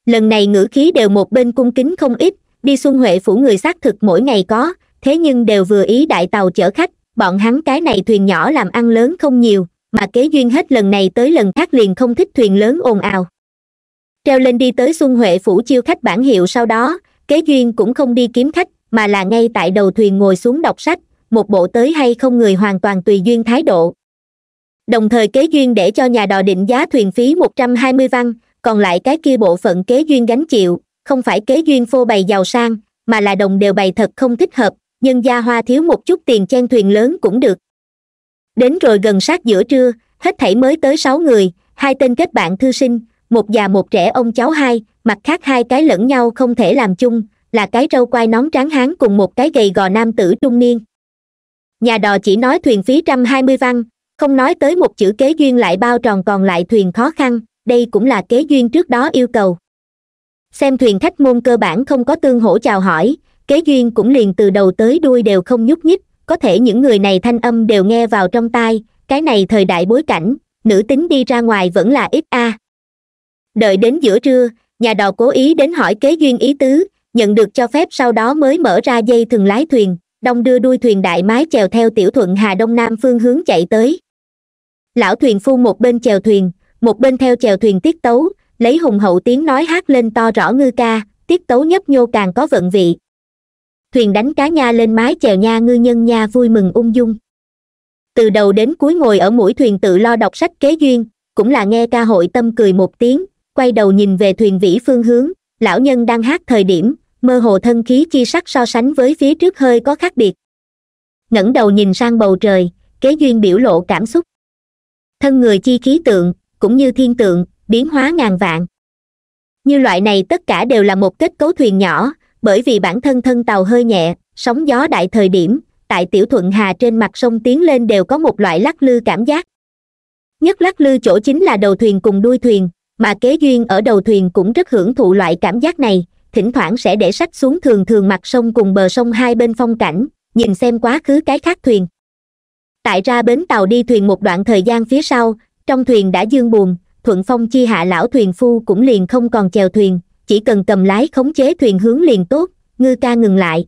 lần này ngữ khí đều một bên cung kính không ít đi xuân huệ phủ người xác thực mỗi ngày có thế nhưng đều vừa ý đại tàu chở khách bọn hắn cái này thuyền nhỏ làm ăn lớn không nhiều mà kế duyên hết lần này tới lần khác liền không thích thuyền lớn ồn ào treo lên đi tới xuân huệ phủ chiêu khách bản hiệu sau đó kế duyên cũng không đi kiếm khách mà là ngay tại đầu thuyền ngồi xuống đọc sách một bộ tới hay không người hoàn toàn tùy duyên thái độ đồng thời kế duyên để cho nhà đò định giá thuyền phí một trăm hai mươi văn còn lại cái kia bộ phận kế duyên gánh chịu không phải kế duyên phô bày giàu sang mà là đồng đều bày thật không thích hợp nhân gia hoa thiếu một chút tiền chen thuyền lớn cũng được đến rồi gần sát giữa trưa hết thảy mới tới sáu người hai tên kết bạn thư sinh một già một trẻ ông cháu hai mặt khác hai cái lẫn nhau không thể làm chung là cái râu quai nón tráng hán cùng một cái gầy gò nam tử trung niên nhà đò chỉ nói thuyền phí trăm hai mươi văn không nói tới một chữ kế duyên lại bao tròn còn lại thuyền khó khăn đây cũng là kế duyên trước đó yêu cầu xem thuyền khách môn cơ bản không có tương hỗ chào hỏi kế duyên cũng liền từ đầu tới đuôi đều không nhúc nhích có thể những người này thanh âm đều nghe vào trong tai cái này thời đại bối cảnh nữ tính đi ra ngoài vẫn là ít a à đợi đến giữa trưa nhà đò cố ý đến hỏi kế duyên ý tứ nhận được cho phép sau đó mới mở ra dây thừng lái thuyền đông đưa đuôi thuyền đại mái chèo theo tiểu thuận hà đông nam phương hướng chạy tới lão thuyền phu một bên chèo thuyền một bên theo chèo thuyền tiết tấu lấy hùng hậu tiếng nói hát lên to rõ ngư ca tiết tấu nhấp nhô càng có vận vị thuyền đánh cá nha lên mái chèo nha ngư nhân nha vui mừng ung dung từ đầu đến cuối ngồi ở mũi thuyền tự lo đọc sách kế duyên cũng là nghe ca hội tâm cười một tiếng quay đầu nhìn về thuyền vĩ phương hướng lão nhân đang hát thời điểm mơ hồ thân khí chi sắc so sánh với phía trước hơi có khác biệt ngẩng đầu nhìn sang bầu trời kế duyên biểu lộ cảm xúc thân người chi khí tượng cũng như thiên tượng biến hóa ngàn vạn như loại này tất cả đều là một kết cấu thuyền nhỏ bởi vì bản thân thân tàu hơi nhẹ sóng gió đại thời điểm tại tiểu thuận hà trên mặt sông tiến lên đều có một loại lắc lư cảm giác nhất lắc lư chỗ chính là đầu thuyền cùng đuôi thuyền mà kế duyên ở đầu thuyền cũng rất hưởng thụ loại cảm giác này thỉnh thoảng sẽ để sách xuống thường thường mặt sông cùng bờ sông hai bên phong cảnh nhìn xem quá khứ cái khác thuyền tại ra bến tàu đi thuyền một đoạn thời gian phía sau trong thuyền đã dương buồn thuận phong chi hạ lão thuyền phu cũng liền không còn chèo thuyền chỉ cần cầm lái khống chế thuyền hướng liền tốt ngư ca ngừng lại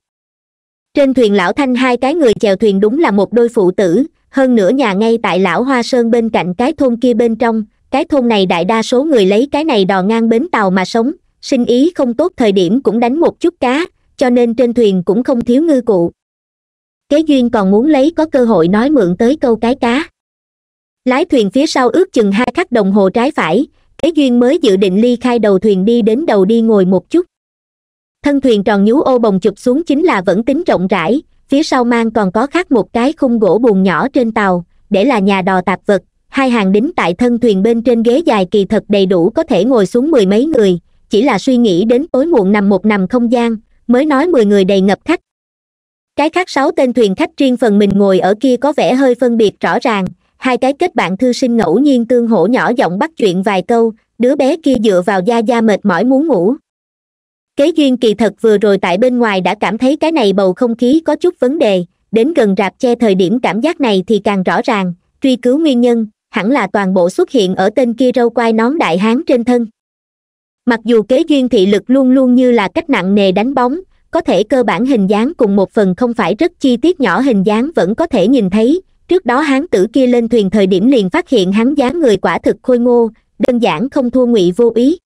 trên thuyền lão thanh hai cái người chèo thuyền đúng là một đôi phụ tử hơn nữa nhà ngay tại lão hoa sơn bên cạnh cái thôn kia bên trong cái thôn này đại đa số người lấy cái này đò ngang bến tàu mà sống sinh ý không tốt thời điểm cũng đánh một chút cá cho nên trên thuyền cũng không thiếu ngư cụ kế duyên còn muốn lấy có cơ hội nói mượn tới câu cái cá lái thuyền phía sau ước chừng hai khắc đồng hồ trái phải kế duyên mới dự định ly khai đầu thuyền đi đến đầu đi ngồi một chút thân thuyền tròn nhú ô bồng chụp xuống chính là vẫn tính rộng rãi phía sau mang còn có khác một cái khung gỗ buồn nhỏ trên tàu để là nhà đò tạp vật hai hàng đính tại thân thuyền bên trên ghế dài kỳ thật đầy đủ có thể ngồi xuống mười mấy người chỉ là suy nghĩ đến tối muộn nằm một nằm không gian mới nói mười người đầy ngập khách cái khác sáu tên thuyền khách riêng phần mình ngồi ở kia có vẻ hơi phân biệt rõ ràng hai cái kết bạn thư sinh ngẫu nhiên tương hổ nhỏ giọng bắt chuyện vài câu đứa bé kia dựa vào da da mệt mỏi muốn ngủ kế duyên kỳ thật vừa rồi tại bên ngoài đã cảm thấy cái này bầu không khí có chút vấn đề đến gần rạp che thời điểm cảm giác này thì càng rõ ràng truy cứu nguyên nhân hẳn là toàn bộ xuất hiện ở tên kia râu quai nón đại hán trên thân mặc dù kế duyên thị lực luôn luôn như là cách nặng nề đánh bóng có thể cơ bản hình dáng cùng một phần không phải rất chi tiết nhỏ hình dáng vẫn có thể nhìn thấy trước đó hán tử kia lên thuyền thời điểm liền phát hiện hắn dáng người quả thực khôi ngô đơn giản không thua ngụy vô ý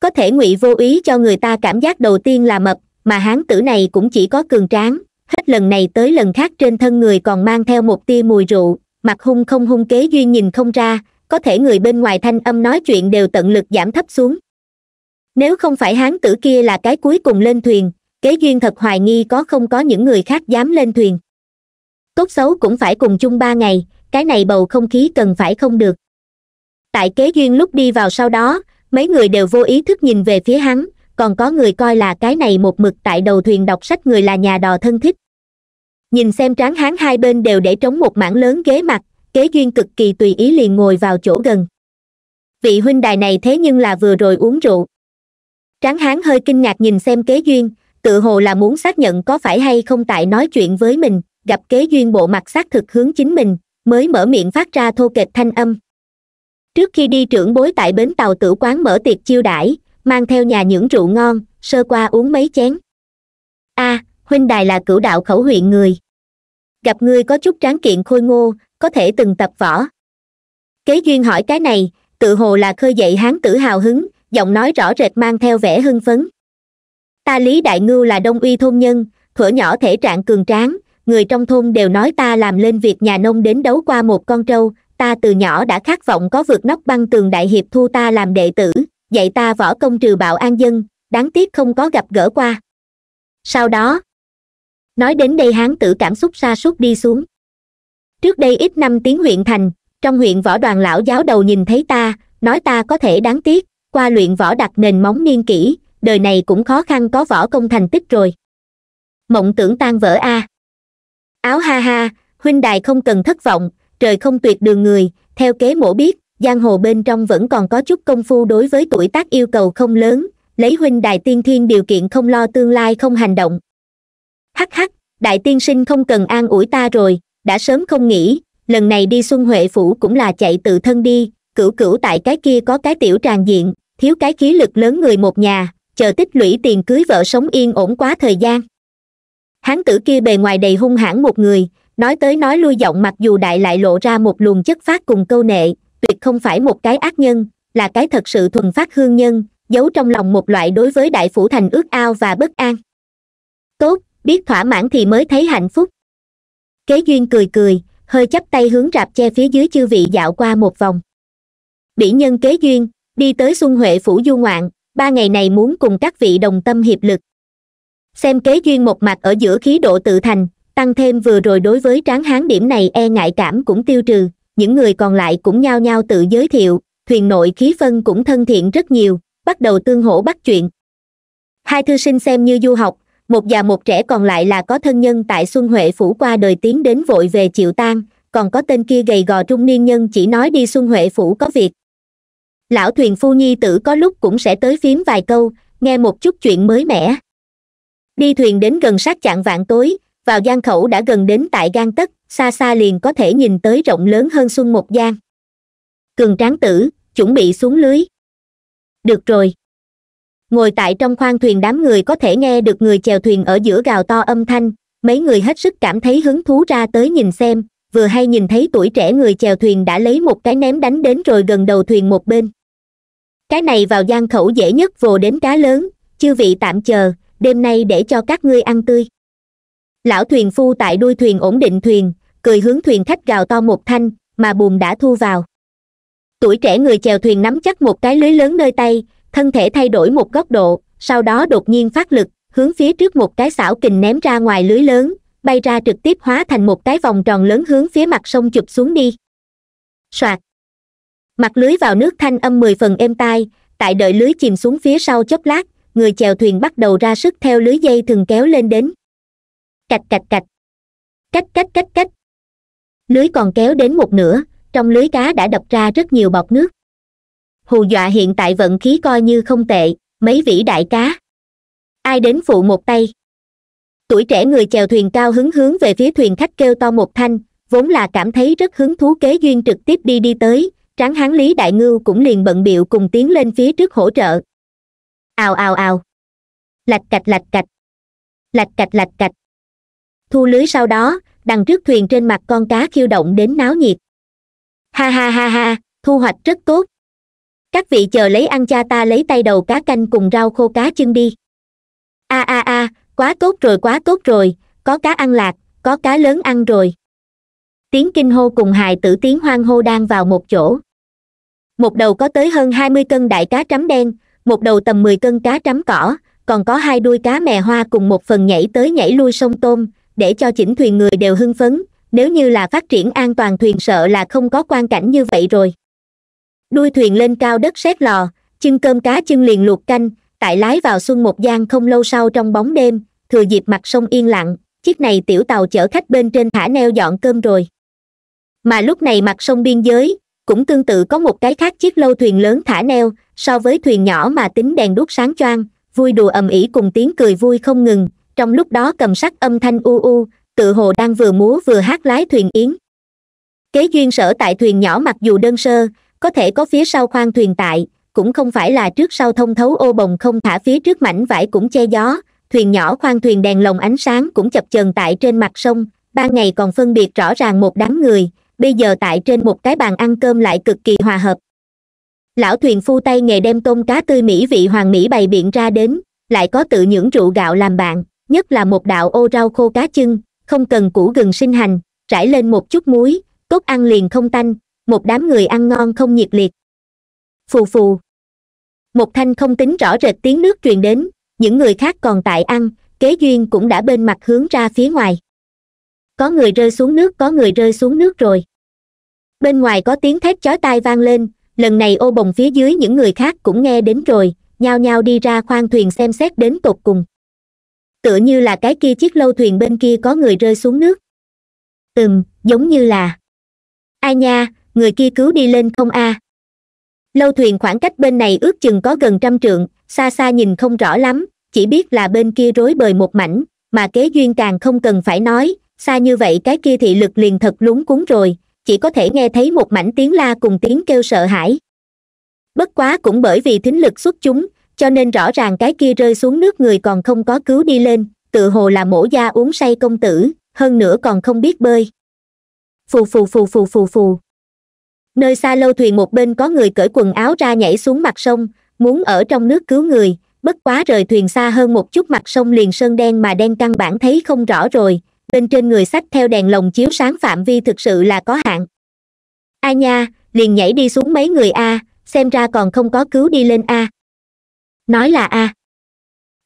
có thể ngụy vô ý cho người ta cảm giác đầu tiên là mập mà hán tử này cũng chỉ có cường tráng hết lần này tới lần khác trên thân người còn mang theo một tia mùi rượu mặt hung không hung kế duy nhìn không ra có thể người bên ngoài thanh âm nói chuyện đều tận lực giảm thấp xuống nếu không phải hán tử kia là cái cuối cùng lên thuyền kế duyên thật hoài nghi có không có những người khác dám lên thuyền tốt xấu cũng phải cùng chung ba ngày cái này bầu không khí cần phải không được tại kế duyên lúc đi vào sau đó mấy người đều vô ý thức nhìn về phía hắn còn có người coi là cái này một mực tại đầu thuyền đọc sách người là nhà đò thân thích nhìn xem tráng hán hai bên đều để trống một mảng lớn ghế mặt kế duyên cực kỳ tùy ý liền ngồi vào chỗ gần vị huynh đài này thế nhưng là vừa rồi uống rượu tráng hán hơi kinh ngạc nhìn xem kế duyên tự hồ là muốn xác nhận có phải hay không tại nói chuyện với mình gặp kế duyên bộ mặt xác thực hướng chính mình mới mở miệng phát ra thô kệch thanh âm trước khi đi trưởng bối tại bến tàu tử quán mở tiệc chiêu đãi mang theo nhà những rượu ngon sơ qua uống mấy chén a à, huynh đài là cửu đạo khẩu huyện người gặp ngươi có chút tráng kiện khôi ngô có thể từng tập võ kế duyên hỏi cái này tự hồ là khơi dậy hán tử hào hứng giọng nói rõ rệt mang theo vẻ hưng phấn ta lý đại ngưu là đông uy thôn nhân thuở nhỏ thể trạng cường tráng người trong thôn đều nói ta làm lên việc nhà nông đến đấu qua một con trâu ta từ nhỏ đã khát vọng có vượt nóc băng tường đại hiệp thu ta làm đệ tử dạy ta võ công trừ bạo an dân đáng tiếc không có gặp gỡ qua sau đó nói đến đây hán tử cảm xúc xa sút đi xuống trước đây ít năm tiếng huyện thành trong huyện võ đoàn lão giáo đầu nhìn thấy ta nói ta có thể đáng tiếc qua luyện võ đặt nền móng niên kỹ đời này cũng khó khăn có võ công thành tích rồi mộng tưởng tan vỡ a áo ha ha huynh đài không cần thất vọng trời không tuyệt đường người theo kế mổ biết giang hồ bên trong vẫn còn có chút công phu đối với tuổi tác yêu cầu không lớn lấy huynh đài tiên thiên điều kiện không lo tương lai không hành động hắc hắc đại tiên sinh không cần an ủi ta rồi đã sớm không nghĩ lần này đi xuân huệ phủ cũng là chạy tự thân đi cửu cửu tại cái kia có cái tiểu tràn diện thiếu cái khí lực lớn người một nhà chờ tích lũy tiền cưới vợ sống yên ổn quá thời gian hán tử kia bề ngoài đầy hung hãn một người nói tới nói lui giọng mặc dù đại lại lộ ra một luồng chất phát cùng câu nệ tuyệt không phải một cái ác nhân là cái thật sự thuần phát hương nhân giấu trong lòng một loại đối với đại phủ thành ước ao và bất an tốt biết thỏa mãn thì mới thấy hạnh phúc kế duyên cười cười hơi chắp tay hướng rạp che phía dưới chư vị dạo qua một vòng bỉ nhân kế duyên đi tới xuân huệ phủ du ngoạn ba ngày này muốn cùng các vị đồng tâm hiệp lực xem kế duyên một mặt ở giữa khí độ tự thành tăng thêm vừa rồi đối với tráng hán điểm này e ngại cảm cũng tiêu trừ những người còn lại cũng nhao nhao tự giới thiệu thuyền nội khí phân cũng thân thiện rất nhiều bắt đầu tương hỗ bắt chuyện hai thư sinh xem như du học một già một trẻ còn lại là có thân nhân tại xuân huệ phủ qua đời tiến đến vội về chịu tang còn có tên kia gầy gò trung niên nhân chỉ nói đi xuân huệ phủ có việc lão thuyền phu nhi tử có lúc cũng sẽ tới phiếm vài câu nghe một chút chuyện mới mẻ đi thuyền đến gần sát chạng vạn tối vào gian khẩu đã gần đến tại gan tất xa xa liền có thể nhìn tới rộng lớn hơn xuân một gian cường tráng tử chuẩn bị xuống lưới được rồi ngồi tại trong khoang thuyền đám người có thể nghe được người chèo thuyền ở giữa gào to âm thanh mấy người hết sức cảm thấy hứng thú ra tới nhìn xem vừa hay nhìn thấy tuổi trẻ người chèo thuyền đã lấy một cái ném đánh đến rồi gần đầu thuyền một bên cái này vào gian khẩu dễ nhất vồ đến cá lớn chư vị tạm chờ đêm nay để cho các ngươi ăn tươi lão thuyền phu tại đuôi thuyền ổn định thuyền cười hướng thuyền khách gào to một thanh mà bùn đã thu vào tuổi trẻ người chèo thuyền nắm chắc một cái lưới lớn nơi tay thân thể thay đổi một góc độ sau đó đột nhiên phát lực hướng phía trước một cái xảo kình ném ra ngoài lưới lớn bay ra trực tiếp hóa thành một cái vòng tròn lớn hướng phía mặt sông chụp xuống đi soạt mặt lưới vào nước thanh âm mười phần êm tai tại đợi lưới chìm xuống phía sau chốc lát người chèo thuyền bắt đầu ra sức theo lưới dây thường kéo lên đến cạch cạch cạch cách cách cách cách lưới còn kéo đến một nửa trong lưới cá đã đập ra rất nhiều bọt nước hù dọa hiện tại vận khí coi như không tệ mấy vĩ đại cá ai đến phụ một tay tuổi trẻ người chèo thuyền cao hứng hướng về phía thuyền khách kêu to một thanh vốn là cảm thấy rất hứng thú kế duyên trực tiếp đi đi tới tráng hán lý đại ngưu cũng liền bận biệu cùng tiến lên phía trước hỗ trợ ào ào ào lạch cạch lạch cạch lạch cạch lạch cạch thu lưới sau đó đằng trước thuyền trên mặt con cá khiêu động đến náo nhiệt ha ha ha ha thu hoạch rất tốt các vị chờ lấy ăn cha ta lấy tay đầu cá canh cùng rau khô cá chân đi a a a quá tốt rồi quá tốt rồi có cá ăn lạc có cá lớn ăn rồi tiếng kinh hô cùng hài tử tiếng hoang hô đang vào một chỗ một đầu có tới hơn hai mươi cân đại cá trắm đen một đầu tầm mười cân cá trắm cỏ còn có hai đuôi cá mè hoa cùng một phần nhảy tới nhảy lui sông tôm để cho chỉnh thuyền người đều hưng phấn nếu như là phát triển an toàn thuyền sợ là không có quan cảnh như vậy rồi đuôi thuyền lên cao đất xét lò chân cơm cá chân liền luộc canh tại lái vào xuân một giang không lâu sau trong bóng đêm thừa dịp mặt sông yên lặng chiếc này tiểu tàu chở khách bên trên thả neo dọn cơm rồi mà lúc này mặt sông biên giới cũng tương tự có một cái khác chiếc lâu thuyền lớn thả neo so với thuyền nhỏ mà tính đèn đuốc sáng choang vui đùa ầm ĩ cùng tiếng cười vui không ngừng trong lúc đó cầm sắc âm thanh u u tự hồ đang vừa múa vừa hát lái thuyền yến kế duyên sở tại thuyền nhỏ mặc dù đơn sơ có thể có phía sau khoang thuyền tại cũng không phải là trước sau thông thấu ô bồng không thả phía trước mảnh vải cũng che gió thuyền nhỏ khoang thuyền đèn lồng ánh sáng cũng chập chờn tại trên mặt sông ban ngày còn phân biệt rõ ràng một đám người bây giờ tại trên một cái bàn ăn cơm lại cực kỳ hòa hợp lão thuyền phu tay nghề đem tôm cá tươi mỹ vị hoàng mỹ bày biện ra đến lại có tự những rượu gạo làm bạn nhất là một đạo ô rau khô cá chưng không cần củ gừng sinh hành trải lên một chút muối cốt ăn liền không tanh một đám người ăn ngon không nhiệt liệt phù phù một thanh không tính rõ rệt tiếng nước truyền đến những người khác còn tại ăn kế duyên cũng đã bên mặt hướng ra phía ngoài có người rơi xuống nước có người rơi xuống nước rồi bên ngoài có tiếng thét chói tai vang lên lần này ô bồng phía dưới những người khác cũng nghe đến rồi nhao nhao đi ra khoang thuyền xem xét đến tột cùng tựa như là cái kia chiếc lâu thuyền bên kia có người rơi xuống nước ừm giống như là ai nha người kia cứu đi lên không a à. lâu thuyền khoảng cách bên này ước chừng có gần trăm trượng xa xa nhìn không rõ lắm chỉ biết là bên kia rối bời một mảnh mà kế duyên càng không cần phải nói xa như vậy cái kia thị lực liền thật lúng cuốn rồi chỉ có thể nghe thấy một mảnh tiếng la cùng tiếng kêu sợ hãi bất quá cũng bởi vì thính lực xuất chúng cho nên rõ ràng cái kia rơi xuống nước người còn không có cứu đi lên tự hồ là mổ da uống say công tử hơn nữa còn không biết bơi phù phù phù phù phù phù nơi xa lâu thuyền một bên có người cởi quần áo ra nhảy xuống mặt sông muốn ở trong nước cứu người bất quá rời thuyền xa hơn một chút mặt sông liền sơn đen mà đen căn bản thấy không rõ rồi bên trên người sách theo đèn lồng chiếu sáng phạm vi thực sự là có hạn a nha liền nhảy đi xuống mấy người a xem ra còn không có cứu đi lên a nói là a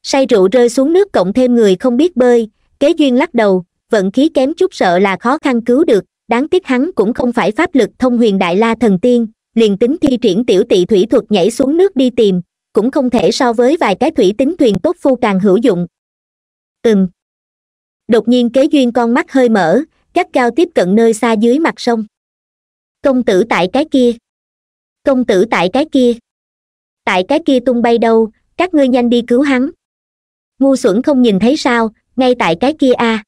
say rượu rơi xuống nước cộng thêm người không biết bơi kế duyên lắc đầu vận khí kém chút sợ là khó khăn cứu được đáng tiếc hắn cũng không phải pháp lực thông huyền đại la thần tiên liền tính thi triển tiểu tị thủy thuật nhảy xuống nước đi tìm cũng không thể so với vài cái thủy tính thuyền tốt phu càng hữu dụng ừm đột nhiên kế duyên con mắt hơi mở gắt cao tiếp cận nơi xa dưới mặt sông công tử tại cái kia công tử tại cái kia tại cái kia tung bay đâu các ngươi nhanh đi cứu hắn ngu xuẩn không nhìn thấy sao ngay tại cái kia a à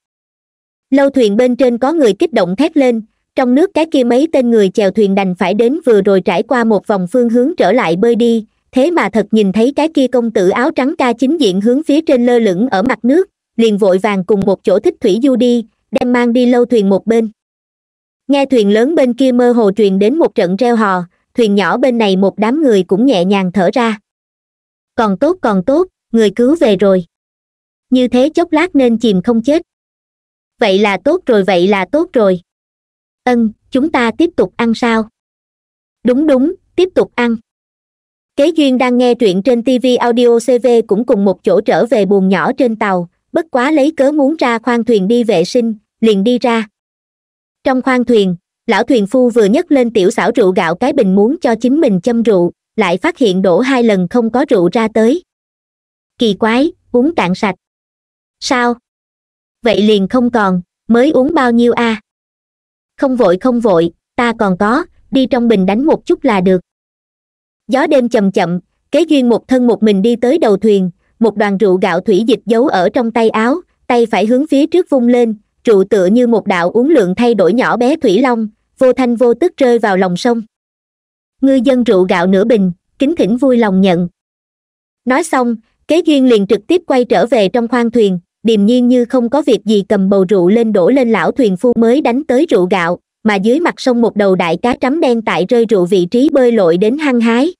lâu thuyền bên trên có người kích động thét lên trong nước cái kia mấy tên người chèo thuyền đành phải đến vừa rồi trải qua một vòng phương hướng trở lại bơi đi thế mà thật nhìn thấy cái kia công tử áo trắng ca chính diện hướng phía trên lơ lửng ở mặt nước liền vội vàng cùng một chỗ thích thủy du đi đem mang đi lâu thuyền một bên nghe thuyền lớn bên kia mơ hồ truyền đến một trận reo hò thuyền nhỏ bên này một đám người cũng nhẹ nhàng thở ra còn tốt còn tốt người cứu về rồi như thế chốc lát nên chìm không chết vậy là tốt rồi vậy là tốt rồi ân chúng ta tiếp tục ăn sao đúng đúng tiếp tục ăn kế duyên đang nghe truyện trên tv audio cv cũng cùng một chỗ trở về buồng nhỏ trên tàu bất quá lấy cớ muốn ra khoang thuyền đi vệ sinh liền đi ra trong khoang thuyền lão thuyền phu vừa nhấc lên tiểu xảo rượu gạo cái bình muốn cho chính mình châm rượu lại phát hiện đổ hai lần không có rượu ra tới kỳ quái uống cạn sạch sao vậy liền không còn mới uống bao nhiêu a à? không vội không vội ta còn có đi trong bình đánh một chút là được gió đêm chậm chậm kế duyên một thân một mình đi tới đầu thuyền một đoàn rượu gạo thủy dịch giấu ở trong tay áo tay phải hướng phía trước vung lên trụ tựa như một đạo uống lượng thay đổi nhỏ bé thủy long vô thanh vô tức rơi vào lòng sông ngư dân rượu gạo nửa bình kính thỉnh vui lòng nhận nói xong kế duyên liền trực tiếp quay trở về trong khoang thuyền điềm nhiên như không có việc gì cầm bầu rượu lên đổ lên lão thuyền phu mới đánh tới rượu gạo mà dưới mặt sông một đầu đại cá trắm đen tại rơi rượu vị trí bơi lội đến hăng hái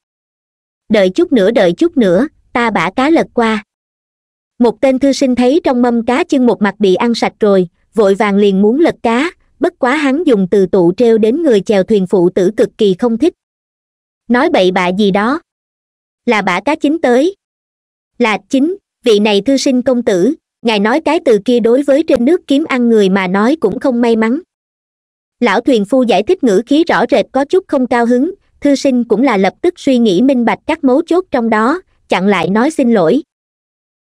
đợi chút nữa đợi chút nữa ta bả cá lật qua một tên thư sinh thấy trong mâm cá chân một mặt bị ăn sạch rồi vội vàng liền muốn lật cá bất quá hắn dùng từ tụ treo đến người chèo thuyền phụ tử cực kỳ không thích nói bậy bạ gì đó là bả cá chính tới là chính vị này thư sinh công tử ngài nói cái từ kia đối với trên nước kiếm ăn người mà nói cũng không may mắn lão thuyền phu giải thích ngữ khí rõ rệt có chút không cao hứng thư sinh cũng là lập tức suy nghĩ minh bạch các mấu chốt trong đó chặn lại nói xin lỗi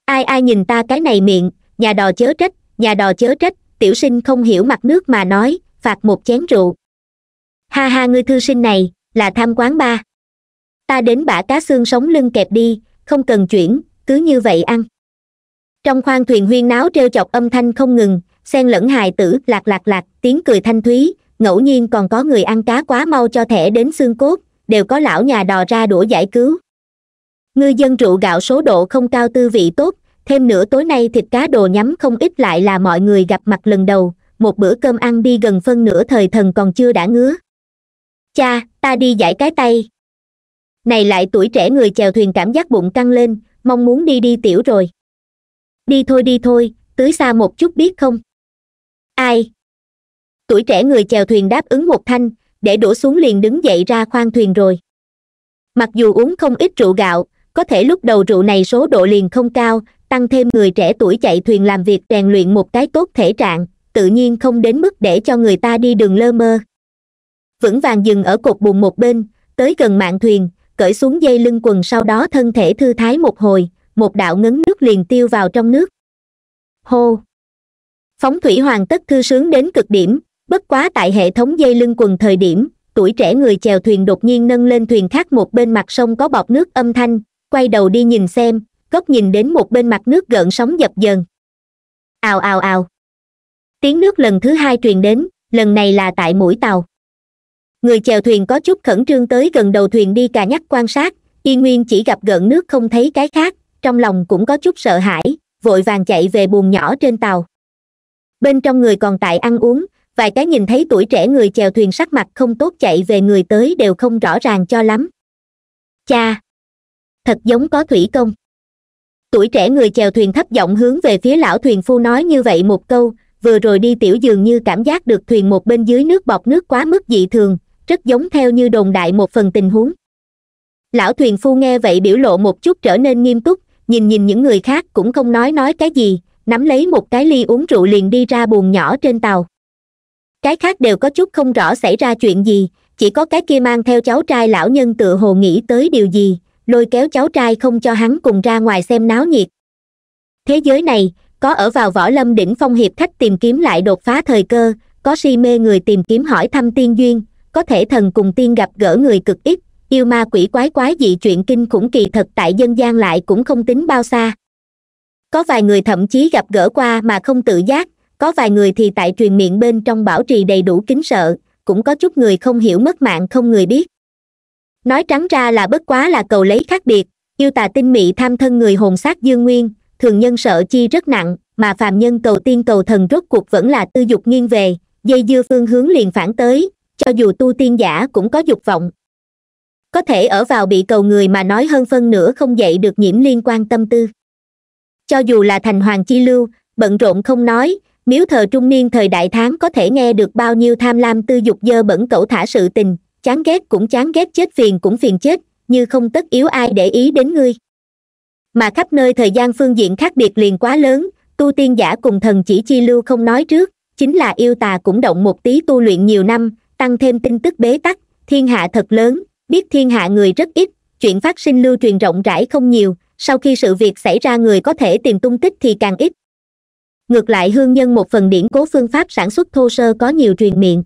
ai ai nhìn ta cái này miệng nhà đò chớ trách nhà đò chớ trách tiểu sinh không hiểu mặt nước mà nói phạt một chén rượu ha ha ngươi thư sinh này là tham quán ba ta đến bả cá xương sống lưng kẹp đi không cần chuyển cứ như vậy ăn trong khoang thuyền huyên náo t chọc âm thanh không ngừng xen lẫn hài tử lạc lạc lạc tiếng cười thanh thúy ngẫu nhiên còn có người ăn cá quá mau cho thẻ đến xương cốt đều có lão nhà đò ra đũa giải cứu ngư dân rượu gạo số độ không cao tư vị tốt thêm nữa tối nay thịt cá đồ nhắm không ít lại là mọi người gặp mặt lần đầu một bữa cơm ăn đi gần phân nửa thời thần còn chưa đã ngứa cha ta đi giải cái tay này lại tuổi trẻ người chèo thuyền cảm giác bụng căng lên mong muốn đi đi tiểu rồi đi thôi đi thôi tưới xa một chút biết không ai tuổi trẻ người chèo thuyền đáp ứng một thanh để đổ xuống liền đứng dậy ra khoang thuyền rồi mặc dù uống không ít rượu gạo có thể lúc đầu rượu này số độ liền không cao tăng thêm người trẻ tuổi chạy thuyền làm việc rèn luyện một cái tốt thể trạng tự nhiên không đến mức để cho người ta đi đường lơ mơ vững vàng dừng ở cột bùn một bên tới gần mạn thuyền cởi xuống dây lưng quần sau đó thân thể thư thái một hồi một đạo ngấn nước liền tiêu vào trong nước hô phóng thủy hoàng tất thư sướng đến cực điểm bất quá tại hệ thống dây lưng quần thời điểm tuổi trẻ người chèo thuyền đột nhiên nâng lên thuyền khác một bên mặt sông có bọt nước âm thanh quay đầu đi nhìn xem góc nhìn đến một bên mặt nước gợn sóng dập dần ào ào ào tiếng nước lần thứ hai truyền đến lần này là tại mũi tàu người chèo thuyền có chút khẩn trương tới gần đầu thuyền đi cà nhắc quan sát y nguyên chỉ gặp gợn nước không thấy cái khác trong lòng cũng có chút sợ hãi vội vàng chạy về buồng nhỏ trên tàu bên trong người còn tại ăn uống vài cái nhìn thấy tuổi trẻ người chèo thuyền sắc mặt không tốt chạy về người tới đều không rõ ràng cho lắm cha thật giống có thủy công tuổi trẻ người chèo thuyền thấp giọng hướng về phía lão thuyền phu nói như vậy một câu vừa rồi đi tiểu dường như cảm giác được thuyền một bên dưới nước bọc nước quá mức dị thường rất giống theo như đồn đại một phần tình huống lão thuyền phu nghe vậy biểu lộ một chút trở nên nghiêm túc nhìn nhìn những người khác cũng không nói nói cái gì nắm lấy một cái ly uống rượu liền đi ra buồng nhỏ trên tàu cái khác đều có chút không rõ xảy ra chuyện gì chỉ có cái kia mang theo cháu trai lão nhân tự hồ nghĩ tới điều gì lôi kéo cháu trai không cho hắn cùng ra ngoài xem náo nhiệt thế giới này có ở vào võ lâm đỉnh phong hiệp khách tìm kiếm lại đột phá thời cơ có si mê người tìm kiếm hỏi thăm tiên duyên có thể thần cùng tiên gặp gỡ người cực ít yêu ma quỷ quái quái dị chuyện kinh khủng kỳ thật tại dân gian lại cũng không tính bao xa có vài người thậm chí gặp gỡ qua mà không tự giác có vài người thì tại truyền miệng bên trong bảo trì đầy đủ kính sợ cũng có chút người không hiểu mất mạng không người biết nói trắng ra là bất quá là cầu lấy khác biệt yêu tà tinh mị tham thân người hồn sát dương nguyên thường nhân sợ chi rất nặng mà phàm nhân cầu tiên cầu thần rốt cuộc vẫn là tư dục nghiêng về dây dưa phương hướng liền phản tới cho dù tu tiên giả cũng có dục vọng có thể ở vào bị cầu người mà nói hơn phân nửa không dậy được nhiễm liên quan tâm tư cho dù là thành hoàng chi lưu bận rộn không nói miếu thờ trung niên thời đại tháng có thể nghe được bao nhiêu tham lam tư dục dơ bẩn cẩu thả sự tình chán ghét cũng chán ghét chết phiền cũng phiền chết như không tất yếu ai để ý đến ngươi mà khắp nơi thời gian phương diện khác biệt liền quá lớn tu tiên giả cùng thần chỉ chi lưu không nói trước chính là yêu tà cũng động một tí tu luyện nhiều năm tăng thêm tin tức bế tắc thiên hạ thật lớn biết thiên hạ người rất ít chuyện phát sinh lưu truyền rộng rãi không nhiều sau khi sự việc xảy ra người có thể tìm tung tích thì càng ít ngược lại hương nhân một phần điển cố phương pháp sản xuất thô sơ có nhiều truyền miệng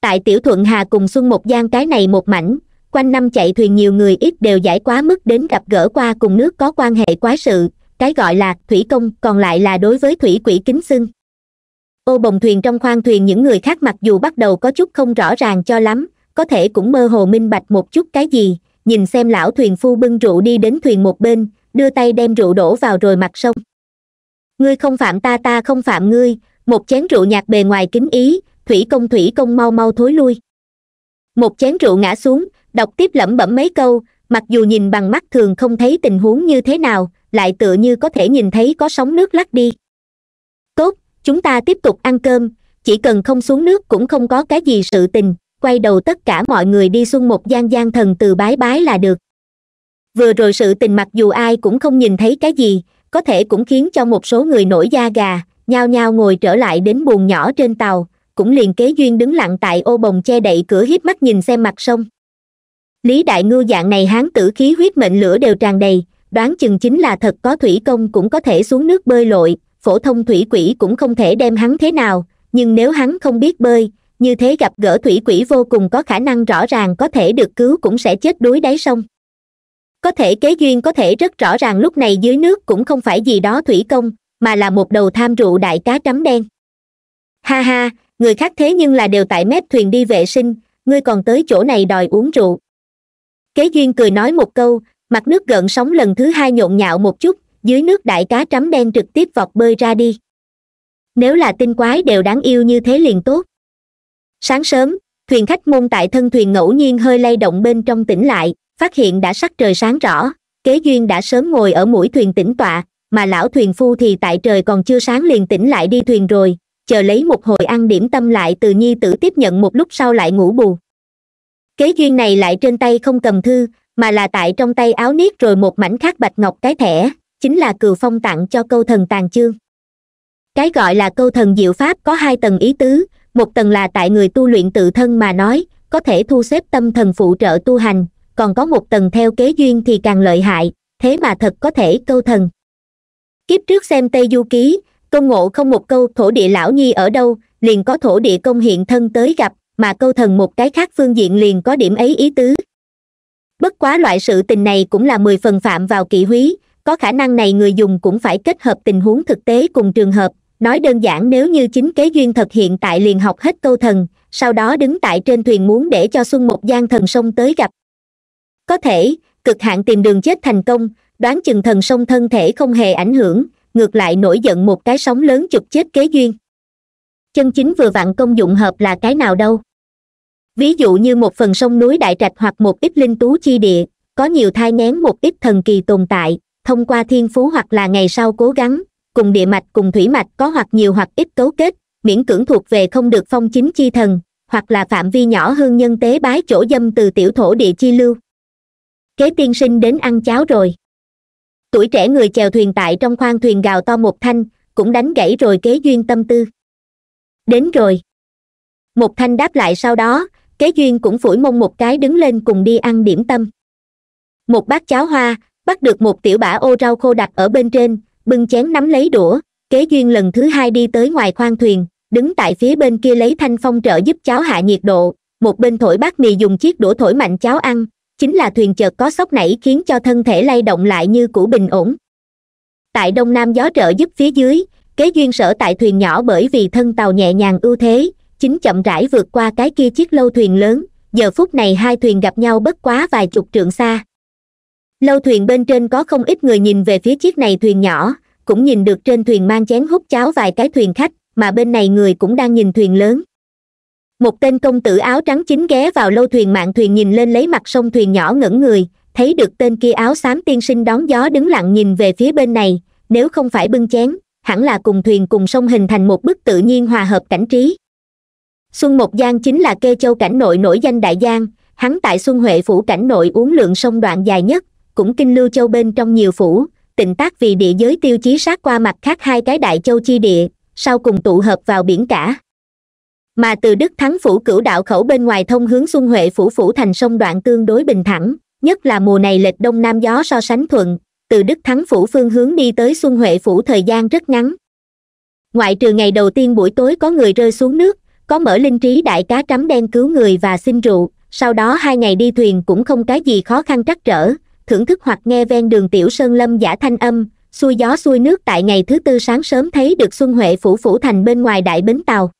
tại tiểu thuận hà cùng xuân một giang cái này một mảnh quanh năm chạy thuyền nhiều người ít đều giải quá mức đến gặp gỡ qua cùng nước có quan hệ quái sự cái gọi là thủy công còn lại là đối với thủy quỷ kính xưng ô bồng thuyền trong khoang thuyền những người khác mặc dù bắt đầu có chút không rõ ràng cho lắm có thể cũng mơ hồ minh bạch một chút cái gì nhìn xem lão thuyền phu bưng rượu đi đến thuyền một bên đưa tay đem rượu đổ vào rồi mặt sông ngươi không phạm ta ta không phạm ngươi một chén rượu nhạt bề ngoài kính ý thủy công thủy công mau mau thối lui một chén rượu ngã xuống đọc tiếp lẩm bẩm mấy câu mặc dù nhìn bằng mắt thường không thấy tình huống như thế nào lại tựa như có thể nhìn thấy có sóng nước lắc đi tốt chúng ta tiếp tục ăn cơm chỉ cần không xuống nước cũng không có cái gì sự tình quay đầu tất cả mọi người đi xuân một gian gian thần từ bái bái là được vừa rồi sự tình mặc dù ai cũng không nhìn thấy cái gì có thể cũng khiến cho một số người nổi da gà nhao nhao ngồi trở lại đến buồng nhỏ trên tàu cũng liền kế duyên đứng lặng tại ô bồng che đậy cửa hiếp mắt nhìn xem mặt sông lý đại ngư dạng này hán tử khí huyết mệnh lửa đều tràn đầy đoán chừng chính là thật có thủy công cũng có thể xuống nước bơi lội phổ thông thủy quỷ cũng không thể đem hắn thế nào nhưng nếu hắn không biết bơi như thế gặp gỡ thủy quỷ vô cùng có khả năng rõ ràng có thể được cứu cũng sẽ chết đuối đáy sông có thể kế duyên có thể rất rõ ràng lúc này dưới nước cũng không phải gì đó thủy công mà là một đầu tham rượu đại cá trắm đen ha ha người khác thế nhưng là đều tại mép thuyền đi vệ sinh ngươi còn tới chỗ này đòi uống rượu kế duyên cười nói một câu mặt nước gợn sóng lần thứ hai nhộn nhạo một chút dưới nước đại cá trắm đen trực tiếp vọt bơi ra đi nếu là tinh quái đều đáng yêu như thế liền tốt sáng sớm thuyền khách môn tại thân thuyền ngẫu nhiên hơi lay động bên trong tỉnh lại phát hiện đã sắc trời sáng rõ kế duyên đã sớm ngồi ở mũi thuyền tỉnh tọa mà lão thuyền phu thì tại trời còn chưa sáng liền tỉnh lại đi thuyền rồi chờ lấy một hồi ăn điểm tâm lại từ nhi tử tiếp nhận một lúc sau lại ngủ bù kế duyên này lại trên tay không cầm thư mà là tại trong tay áo niết rồi một mảnh khác bạch ngọc cái thẻ chính là cừu phong tặng cho câu thần tàn chương cái gọi là câu thần diệu pháp có hai tầng ý tứ một tầng là tại người tu luyện tự thân mà nói có thể thu xếp tâm thần phụ trợ tu hành còn có một tầng theo kế duyên thì càng lợi hại thế mà thật có thể câu thần kiếp trước xem tây du ký công ngộ không một câu thổ địa lão nhi ở đâu liền có thổ địa công hiện thân tới gặp mà câu thần một cái khác phương diện liền có điểm ấy ý tứ bất quá loại sự tình này cũng là mười phần phạm vào kỵ húy có khả năng này người dùng cũng phải kết hợp tình huống thực tế cùng trường hợp nói đơn giản nếu như chính kế duyên thật hiện tại liền học hết câu thần sau đó đứng tại trên thuyền muốn để cho xuân một gian thần sông tới gặp có thể cực hạn tìm đường chết thành công đoán chừng thần sông thân thể không hề ảnh hưởng ngược lại nổi giận một cái sóng lớn chụp chết kế duyên chân chính vừa vặn công dụng hợp là cái nào đâu ví dụ như một phần sông núi đại trạch hoặc một ít linh tú chi địa có nhiều thai ngén một ít thần kỳ tồn tại thông qua thiên phú hoặc là ngày sau cố gắng cùng địa mạch cùng thủy mạch có hoặc nhiều hoặc ít cấu kết miễn cưỡng thuộc về không được phong chính chi thần hoặc là phạm vi nhỏ hơn nhân tế bái chỗ dâm từ tiểu thổ địa chi lưu kế tiên sinh đến ăn cháo rồi tuổi trẻ người chèo thuyền tại trong khoang thuyền gào to một thanh cũng đánh gãy rồi kế duyên tâm tư đến rồi một thanh đáp lại sau đó kế duyên cũng phủi mông một cái đứng lên cùng đi ăn điểm tâm một bát cháo hoa bắt được một tiểu bả ô rau khô đặt ở bên trên bưng chén nắm lấy đũa kế duyên lần thứ hai đi tới ngoài khoang thuyền đứng tại phía bên kia lấy thanh phong trợ giúp cháo hạ nhiệt độ một bên thổi bát mì dùng chiếc đũa thổi mạnh cháo ăn chính là thuyền chợt có sốc nảy khiến cho thân thể lay động lại như cũ bình ổn tại đông nam gió trợ giúp phía dưới kế duyên sở tại thuyền nhỏ bởi vì thân tàu nhẹ nhàng ưu thế chính chậm rãi vượt qua cái kia chiếc lâu thuyền lớn giờ phút này hai thuyền gặp nhau bất quá vài chục trượng xa lâu thuyền bên trên có không ít người nhìn về phía chiếc này thuyền nhỏ cũng nhìn được trên thuyền mang chén hút cháo vài cái thuyền khách mà bên này người cũng đang nhìn thuyền lớn một tên công tử áo trắng chính ghé vào lâu thuyền mạng thuyền nhìn lên lấy mặt sông thuyền nhỏ ngẩn người thấy được tên kia áo xám tiên sinh đón gió đứng lặng nhìn về phía bên này nếu không phải bưng chén hẳn là cùng thuyền cùng sông hình thành một bức tự nhiên hòa hợp cảnh trí xuân mộc giang chính là kê châu cảnh nội nổi danh đại giang hắn tại xuân huệ phủ cảnh nội uống lượng sông đoạn dài nhất cũng kinh lưu châu bên trong nhiều phủ tịnh tác vì địa giới tiêu chí sát qua mặt khác hai cái đại châu chi địa sau cùng tụ hợp vào biển cả mà từ đức thắng phủ cửu đạo khẩu bên ngoài thông hướng xuân huệ phủ phủ thành sông đoạn tương đối bình thẳng nhất là mùa này lệch đông nam gió so sánh thuận từ đức thắng phủ phương hướng đi tới xuân huệ phủ thời gian rất ngắn ngoại trừ ngày đầu tiên buổi tối có người rơi xuống nước có mở linh trí đại cá trắm đen cứu người và xin rượu sau đó hai ngày đi thuyền cũng không cái gì khó khăn trắc trở thưởng thức hoặc nghe ven đường tiểu sơn lâm giả thanh âm xuôi gió xuôi nước tại ngày thứ tư sáng sớm thấy được xuân huệ phủ phủ thành bên ngoài đại bến tàu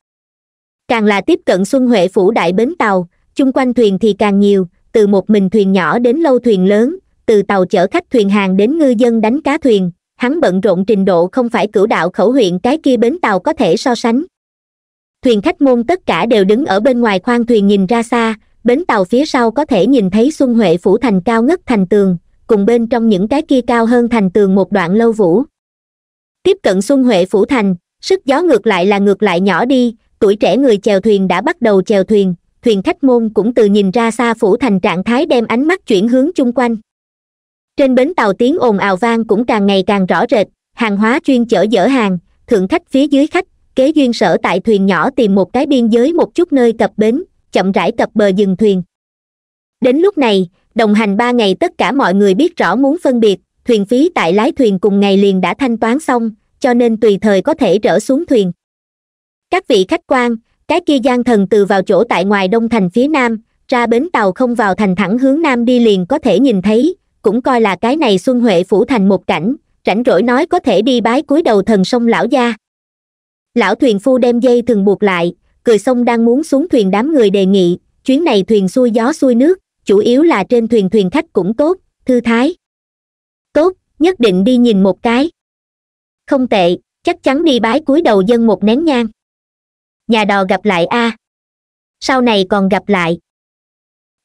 càng là tiếp cận xuân huệ phủ đại bến tàu chung quanh thuyền thì càng nhiều từ một mình thuyền nhỏ đến lâu thuyền lớn từ tàu chở khách thuyền hàng đến ngư dân đánh cá thuyền hắn bận rộn trình độ không phải cửu đạo khẩu huyện cái kia bến tàu có thể so sánh thuyền khách môn tất cả đều đứng ở bên ngoài khoang thuyền nhìn ra xa bến tàu phía sau có thể nhìn thấy xuân huệ phủ thành cao ngất thành tường cùng bên trong những cái kia cao hơn thành tường một đoạn lâu vũ tiếp cận xuân huệ phủ thành sức gió ngược lại là ngược lại nhỏ đi tuổi trẻ người chèo thuyền đã bắt đầu chèo thuyền thuyền khách môn cũng từ nhìn ra xa phủ thành trạng thái đem ánh mắt chuyển hướng chung quanh trên bến tàu tiếng ồn ào vang cũng càng ngày càng rõ rệt hàng hóa chuyên chở dở hàng thượng khách phía dưới khách kế duyên sở tại thuyền nhỏ tìm một cái biên giới một chút nơi cập bến chậm rãi cập bờ dừng thuyền đến lúc này đồng hành ba ngày tất cả mọi người biết rõ muốn phân biệt thuyền phí tại lái thuyền cùng ngày liền đã thanh toán xong cho nên tùy thời có thể rỡ xuống thuyền các vị khách quan cái kia gian thần từ vào chỗ tại ngoài đông thành phía nam ra bến tàu không vào thành thẳng hướng nam đi liền có thể nhìn thấy cũng coi là cái này xuân huệ phủ thành một cảnh rảnh rỗi nói có thể đi bái cúi đầu thần sông lão gia lão thuyền phu đem dây thường buộc lại cười xong đang muốn xuống thuyền đám người đề nghị chuyến này thuyền xuôi gió xuôi nước chủ yếu là trên thuyền thuyền khách cũng tốt thư thái tốt nhất định đi nhìn một cái không tệ chắc chắn đi bái cúi đầu dân một nén nhang nhà đò gặp lại a à. sau này còn gặp lại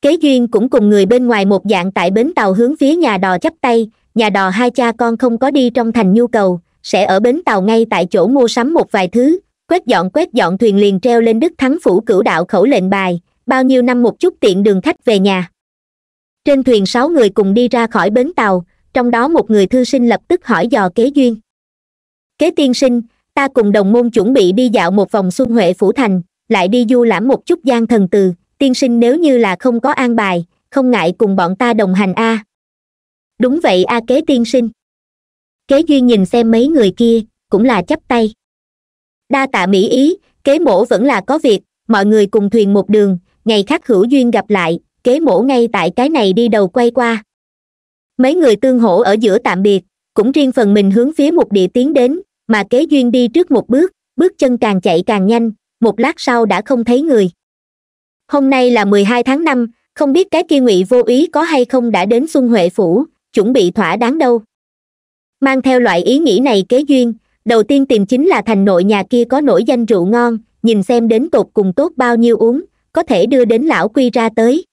kế duyên cũng cùng người bên ngoài một dạng tại bến tàu hướng phía nhà đò chắp tay nhà đò hai cha con không có đi trong thành nhu cầu sẽ ở bến tàu ngay tại chỗ mua sắm một vài thứ quét dọn quét dọn thuyền liền treo lên đức thắng phủ cửu đạo khẩu lệnh bài bao nhiêu năm một chút tiện đường khách về nhà trên thuyền sáu người cùng đi ra khỏi bến tàu trong đó một người thư sinh lập tức hỏi dò kế duyên kế tiên sinh ta cùng đồng môn chuẩn bị đi dạo một vòng xuân huệ phủ thành lại đi du lãm một chút gian thần từ tiên sinh nếu như là không có an bài không ngại cùng bọn ta đồng hành a đúng vậy a kế tiên sinh kế duyên nhìn xem mấy người kia cũng là chắp tay đa tạ mỹ ý kế mổ vẫn là có việc mọi người cùng thuyền một đường ngày khác hữu duyên gặp lại kế mổ ngay tại cái này đi đầu quay qua mấy người tương hỗ ở giữa tạm biệt cũng riêng phần mình hướng phía một địa tiến đến mà kế duyên đi trước một bước bước chân càng chạy càng nhanh một lát sau đã không thấy người hôm nay là mười hai tháng năm không biết cái kia ngụy vô ý có hay không đã đến xuân huệ phủ chuẩn bị thỏa đáng đâu mang theo loại ý nghĩ này kế duyên đầu tiên tìm chính là thành nội nhà kia có nổi danh rượu ngon nhìn xem đến tột cùng tốt bao nhiêu uống có thể đưa đến lão quy ra tới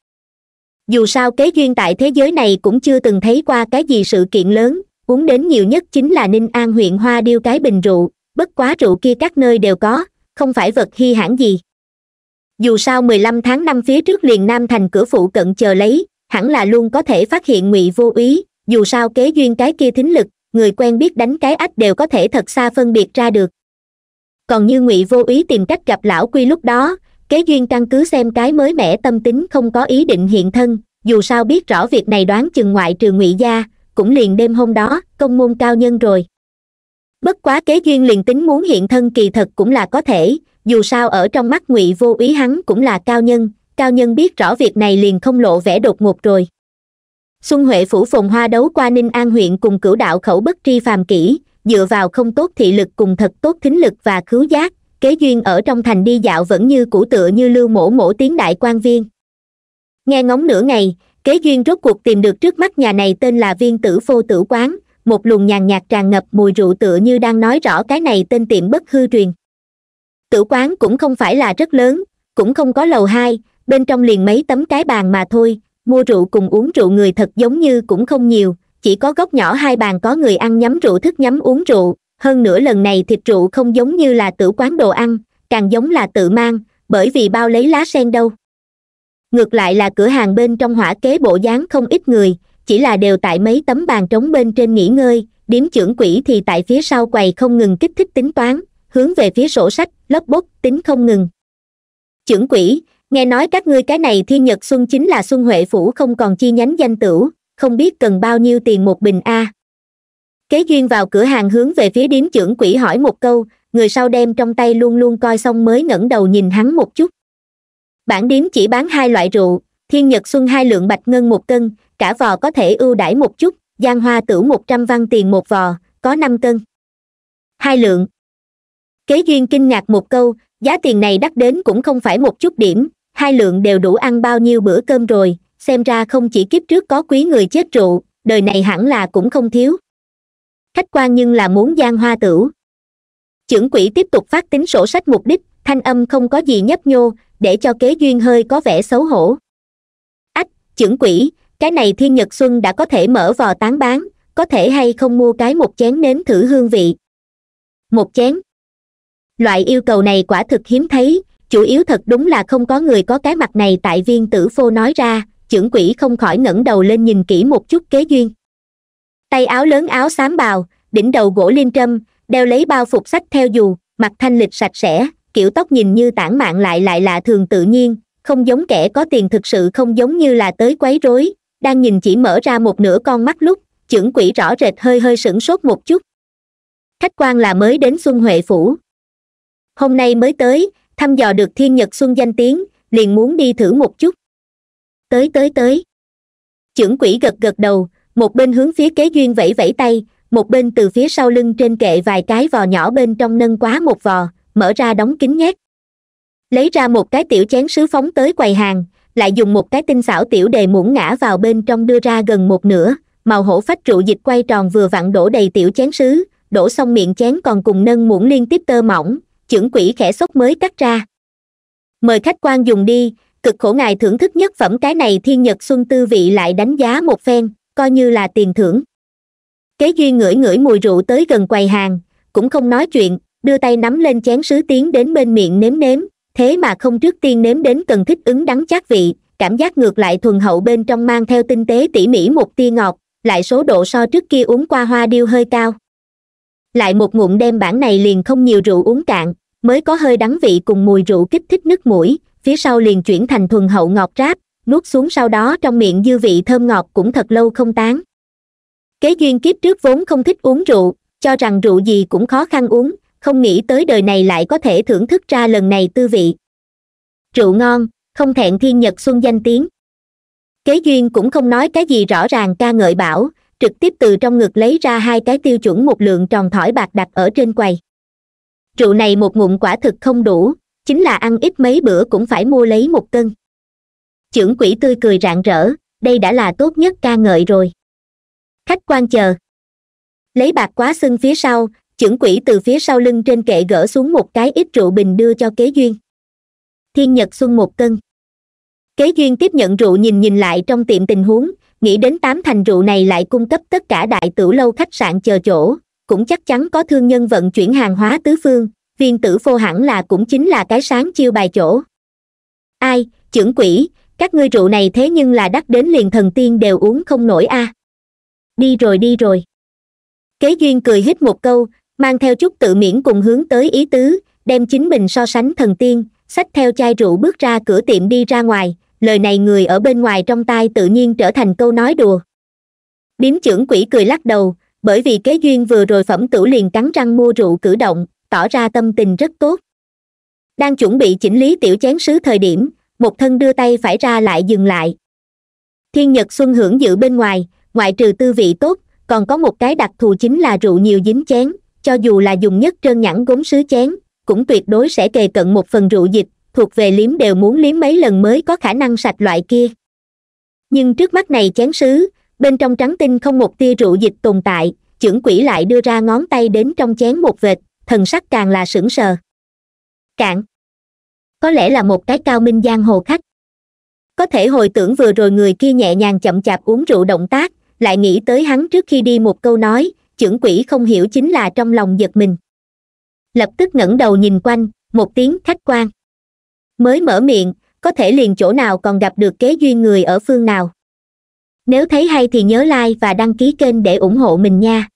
dù sao kế duyên tại thế giới này cũng chưa từng thấy qua cái gì sự kiện lớn uống đến nhiều nhất chính là ninh an huyện hoa điêu cái bình rượu bất quá rượu kia các nơi đều có không phải vật hy hãn gì dù sao mười lăm tháng năm phía trước liền nam thành cửa phụ cận chờ lấy hẳn là luôn có thể phát hiện ngụy vô úy dù sao kế duyên cái kia thính lực người quen biết đánh cái ách đều có thể thật xa phân biệt ra được còn như ngụy vô ý tìm cách gặp lão quy lúc đó kế duyên căn cứ xem cái mới mẻ tâm tính không có ý định hiện thân dù sao biết rõ việc này đoán chừng ngoại trừ ngụy gia cũng liền đêm hôm đó công môn cao nhân rồi bất quá kế duyên liền tính muốn hiện thân kỳ thật cũng là có thể dù sao ở trong mắt ngụy vô ý hắn cũng là cao nhân cao nhân biết rõ việc này liền không lộ vẻ đột ngột rồi xuân huệ phủ phồn hoa đấu qua ninh an huyện cùng cửu đạo khẩu bất tri phàm kỹ dựa vào không tốt thị lực cùng thật tốt thính lực và khứu giác kế duyên ở trong thành đi dạo vẫn như cũ tựa như lưu mổ mổ tiếng đại quan viên nghe ngóng nửa ngày kế duyên rốt cuộc tìm được trước mắt nhà này tên là viên tử phô tử quán một luồng nhàn nhạt tràn ngập mùi rượu tựa như đang nói rõ cái này tên tiệm bất hư truyền tử quán cũng không phải là rất lớn cũng không có lầu hai bên trong liền mấy tấm cái bàn mà thôi mua rượu cùng uống rượu người thật giống như cũng không nhiều chỉ có góc nhỏ hai bàn có người ăn nhắm rượu thức nhắm uống rượu hơn nữa lần này thịt rượu không giống như là tử quán đồ ăn càng giống là tự mang bởi vì bao lấy lá sen đâu ngược lại là cửa hàng bên trong hỏa kế bộ dáng không ít người chỉ là đều tại mấy tấm bàn trống bên trên nghỉ ngơi điếm trưởng quỹ thì tại phía sau quầy không ngừng kích thích tính toán hướng về phía sổ sách lấp bốc tính không ngừng trưởng quỹ nghe nói các ngươi cái này thiên nhật xuân chính là xuân huệ phủ không còn chi nhánh danh tử không biết cần bao nhiêu tiền một bình a kế duyên vào cửa hàng hướng về phía điếm trưởng quỷ hỏi một câu người sau đem trong tay luôn luôn coi xong mới ngẩng đầu nhìn hắn một chút bản điếm chỉ bán hai loại rượu thiên nhật xuân hai lượng bạch ngân một cân cả vò có thể ưu đãi một chút giang hoa tử một trăm văn tiền một vò có năm cân hai lượng kế duyên kinh ngạc một câu giá tiền này đắt đến cũng không phải một chút điểm hai lượng đều đủ ăn bao nhiêu bữa cơm rồi xem ra không chỉ kiếp trước có quý người chết rượu đời này hẳn là cũng không thiếu khách quan nhưng là muốn gian hoa tử, chưởng quỹ tiếp tục phát tính sổ sách mục đích thanh âm không có gì nhấp nhô để cho kế duyên hơi có vẻ xấu hổ ách chưởng quỹ cái này thiên nhật xuân đã có thể mở vò tán bán có thể hay không mua cái một chén nếm thử hương vị một chén loại yêu cầu này quả thực hiếm thấy chủ yếu thật đúng là không có người có cái mặt này tại viên tử phô nói ra trưởng quỷ không khỏi ngẩng đầu lên nhìn kỹ một chút kế duyên tay áo lớn áo xám bào đỉnh đầu gỗ liên trâm đeo lấy bao phục sách theo dù mặt thanh lịch sạch sẽ kiểu tóc nhìn như tản mạn lại lại lạ thường tự nhiên không giống kẻ có tiền thực sự không giống như là tới quấy rối đang nhìn chỉ mở ra một nửa con mắt lúc trưởng quỷ rõ rệt hơi hơi sửng sốt một chút khách quan là mới đến xuân huệ phủ hôm nay mới tới thăm dò được thiên nhật xuân danh tiếng liền muốn đi thử một chút tới tới tới trưởng quỷ gật gật đầu một bên hướng phía kế duyên vẫy vẫy tay một bên từ phía sau lưng trên kệ vài cái vò nhỏ bên trong nâng quá một vò mở ra đóng kín nhét lấy ra một cái tiểu chén sứ phóng tới quầy hàng lại dùng một cái tinh xảo tiểu đề muỗng ngã vào bên trong đưa ra gần một nửa màu hổ phách rượu dịch quay tròn vừa vặn đổ đầy tiểu chén sứ đổ xong miệng chén còn cùng nâng muỗng liên tiếp tơ mỏng chưởng quỷ khẽ xốc mới cắt ra mời khách quan dùng đi cực khổ ngài thưởng thức nhất phẩm cái này thiên nhật xuân tư vị lại đánh giá một phen coi như là tiền thưởng kế duy ngửi ngửi mùi rượu tới gần quầy hàng cũng không nói chuyện đưa tay nắm lên chén sứ tiến đến bên miệng nếm nếm thế mà không trước tiên nếm đến cần thích ứng đắng chát vị cảm giác ngược lại thuần hậu bên trong mang theo tinh tế tỉ mỉ một tia ngọt lại số độ so trước kia uống qua hoa điêu hơi cao lại một ngụm đem bản này liền không nhiều rượu uống cạn mới có hơi đắng vị cùng mùi rượu kích thích nước mũi phía sau liền chuyển thành thuần hậu ngọt ráp nuốt xuống sau đó trong miệng dư vị thơm ngọt cũng thật lâu không tán kế duyên kiếp trước vốn không thích uống rượu cho rằng rượu gì cũng khó khăn uống không nghĩ tới đời này lại có thể thưởng thức ra lần này tư vị rượu ngon không thẹn thiên nhật xuân danh tiếng kế duyên cũng không nói cái gì rõ ràng ca ngợi bảo trực tiếp từ trong ngực lấy ra hai cái tiêu chuẩn một lượng tròn thỏi bạc đặt ở trên quầy rượu này một ngụm quả thực không đủ chính là ăn ít mấy bữa cũng phải mua lấy một cân chưởng quỷ tươi cười rạng rỡ đây đã là tốt nhất ca ngợi rồi khách quan chờ lấy bạc quá xưng phía sau chưởng quỷ từ phía sau lưng trên kệ gỡ xuống một cái ít rượu bình đưa cho kế duyên thiên nhật xuân một cân kế duyên tiếp nhận rượu nhìn nhìn lại trong tiệm tình huống nghĩ đến tám thành rượu này lại cung cấp tất cả đại tử lâu khách sạn chờ chỗ cũng chắc chắn có thương nhân vận chuyển hàng hóa tứ phương viên tử phô hẳn là cũng chính là cái sáng chiêu bài chỗ ai trưởng quỷ các ngươi rượu này thế nhưng là đắt đến liền thần tiên đều uống không nổi a à. đi rồi đi rồi kế duyên cười hít một câu mang theo chút tự miễn cùng hướng tới ý tứ đem chính mình so sánh thần tiên xách theo chai rượu bước ra cửa tiệm đi ra ngoài lời này người ở bên ngoài trong tai tự nhiên trở thành câu nói đùa điếm trưởng quỷ cười lắc đầu bởi vì kế duyên vừa rồi phẩm tử liền cắn răng mua rượu cử động tỏ ra tâm tình rất tốt đang chuẩn bị chỉnh lý tiểu chén sứ thời điểm một thân đưa tay phải ra lại dừng lại thiên nhật xuân hưởng dự bên ngoài ngoại trừ tư vị tốt còn có một cái đặc thù chính là rượu nhiều dính chén cho dù là dùng nhất trơn nhẵn gốm sứ chén cũng tuyệt đối sẽ kề cận một phần rượu dịch thuộc về liếm đều muốn liếm mấy lần mới có khả năng sạch loại kia nhưng trước mắt này chén sứ bên trong trắng tinh không một tia rượu dịch tồn tại chưởng quỷ lại đưa ra ngón tay đến trong chén một vệt thần sắc càng là sững sờ cạn có lẽ là một cái cao minh giang hồ khách có thể hồi tưởng vừa rồi người kia nhẹ nhàng chậm chạp uống rượu động tác lại nghĩ tới hắn trước khi đi một câu nói chưởng quỷ không hiểu chính là trong lòng giật mình lập tức ngẩng đầu nhìn quanh một tiếng khách quan mới mở miệng có thể liền chỗ nào còn gặp được kế duyên người ở phương nào nếu thấy hay thì nhớ like và đăng ký kênh để ủng hộ mình nha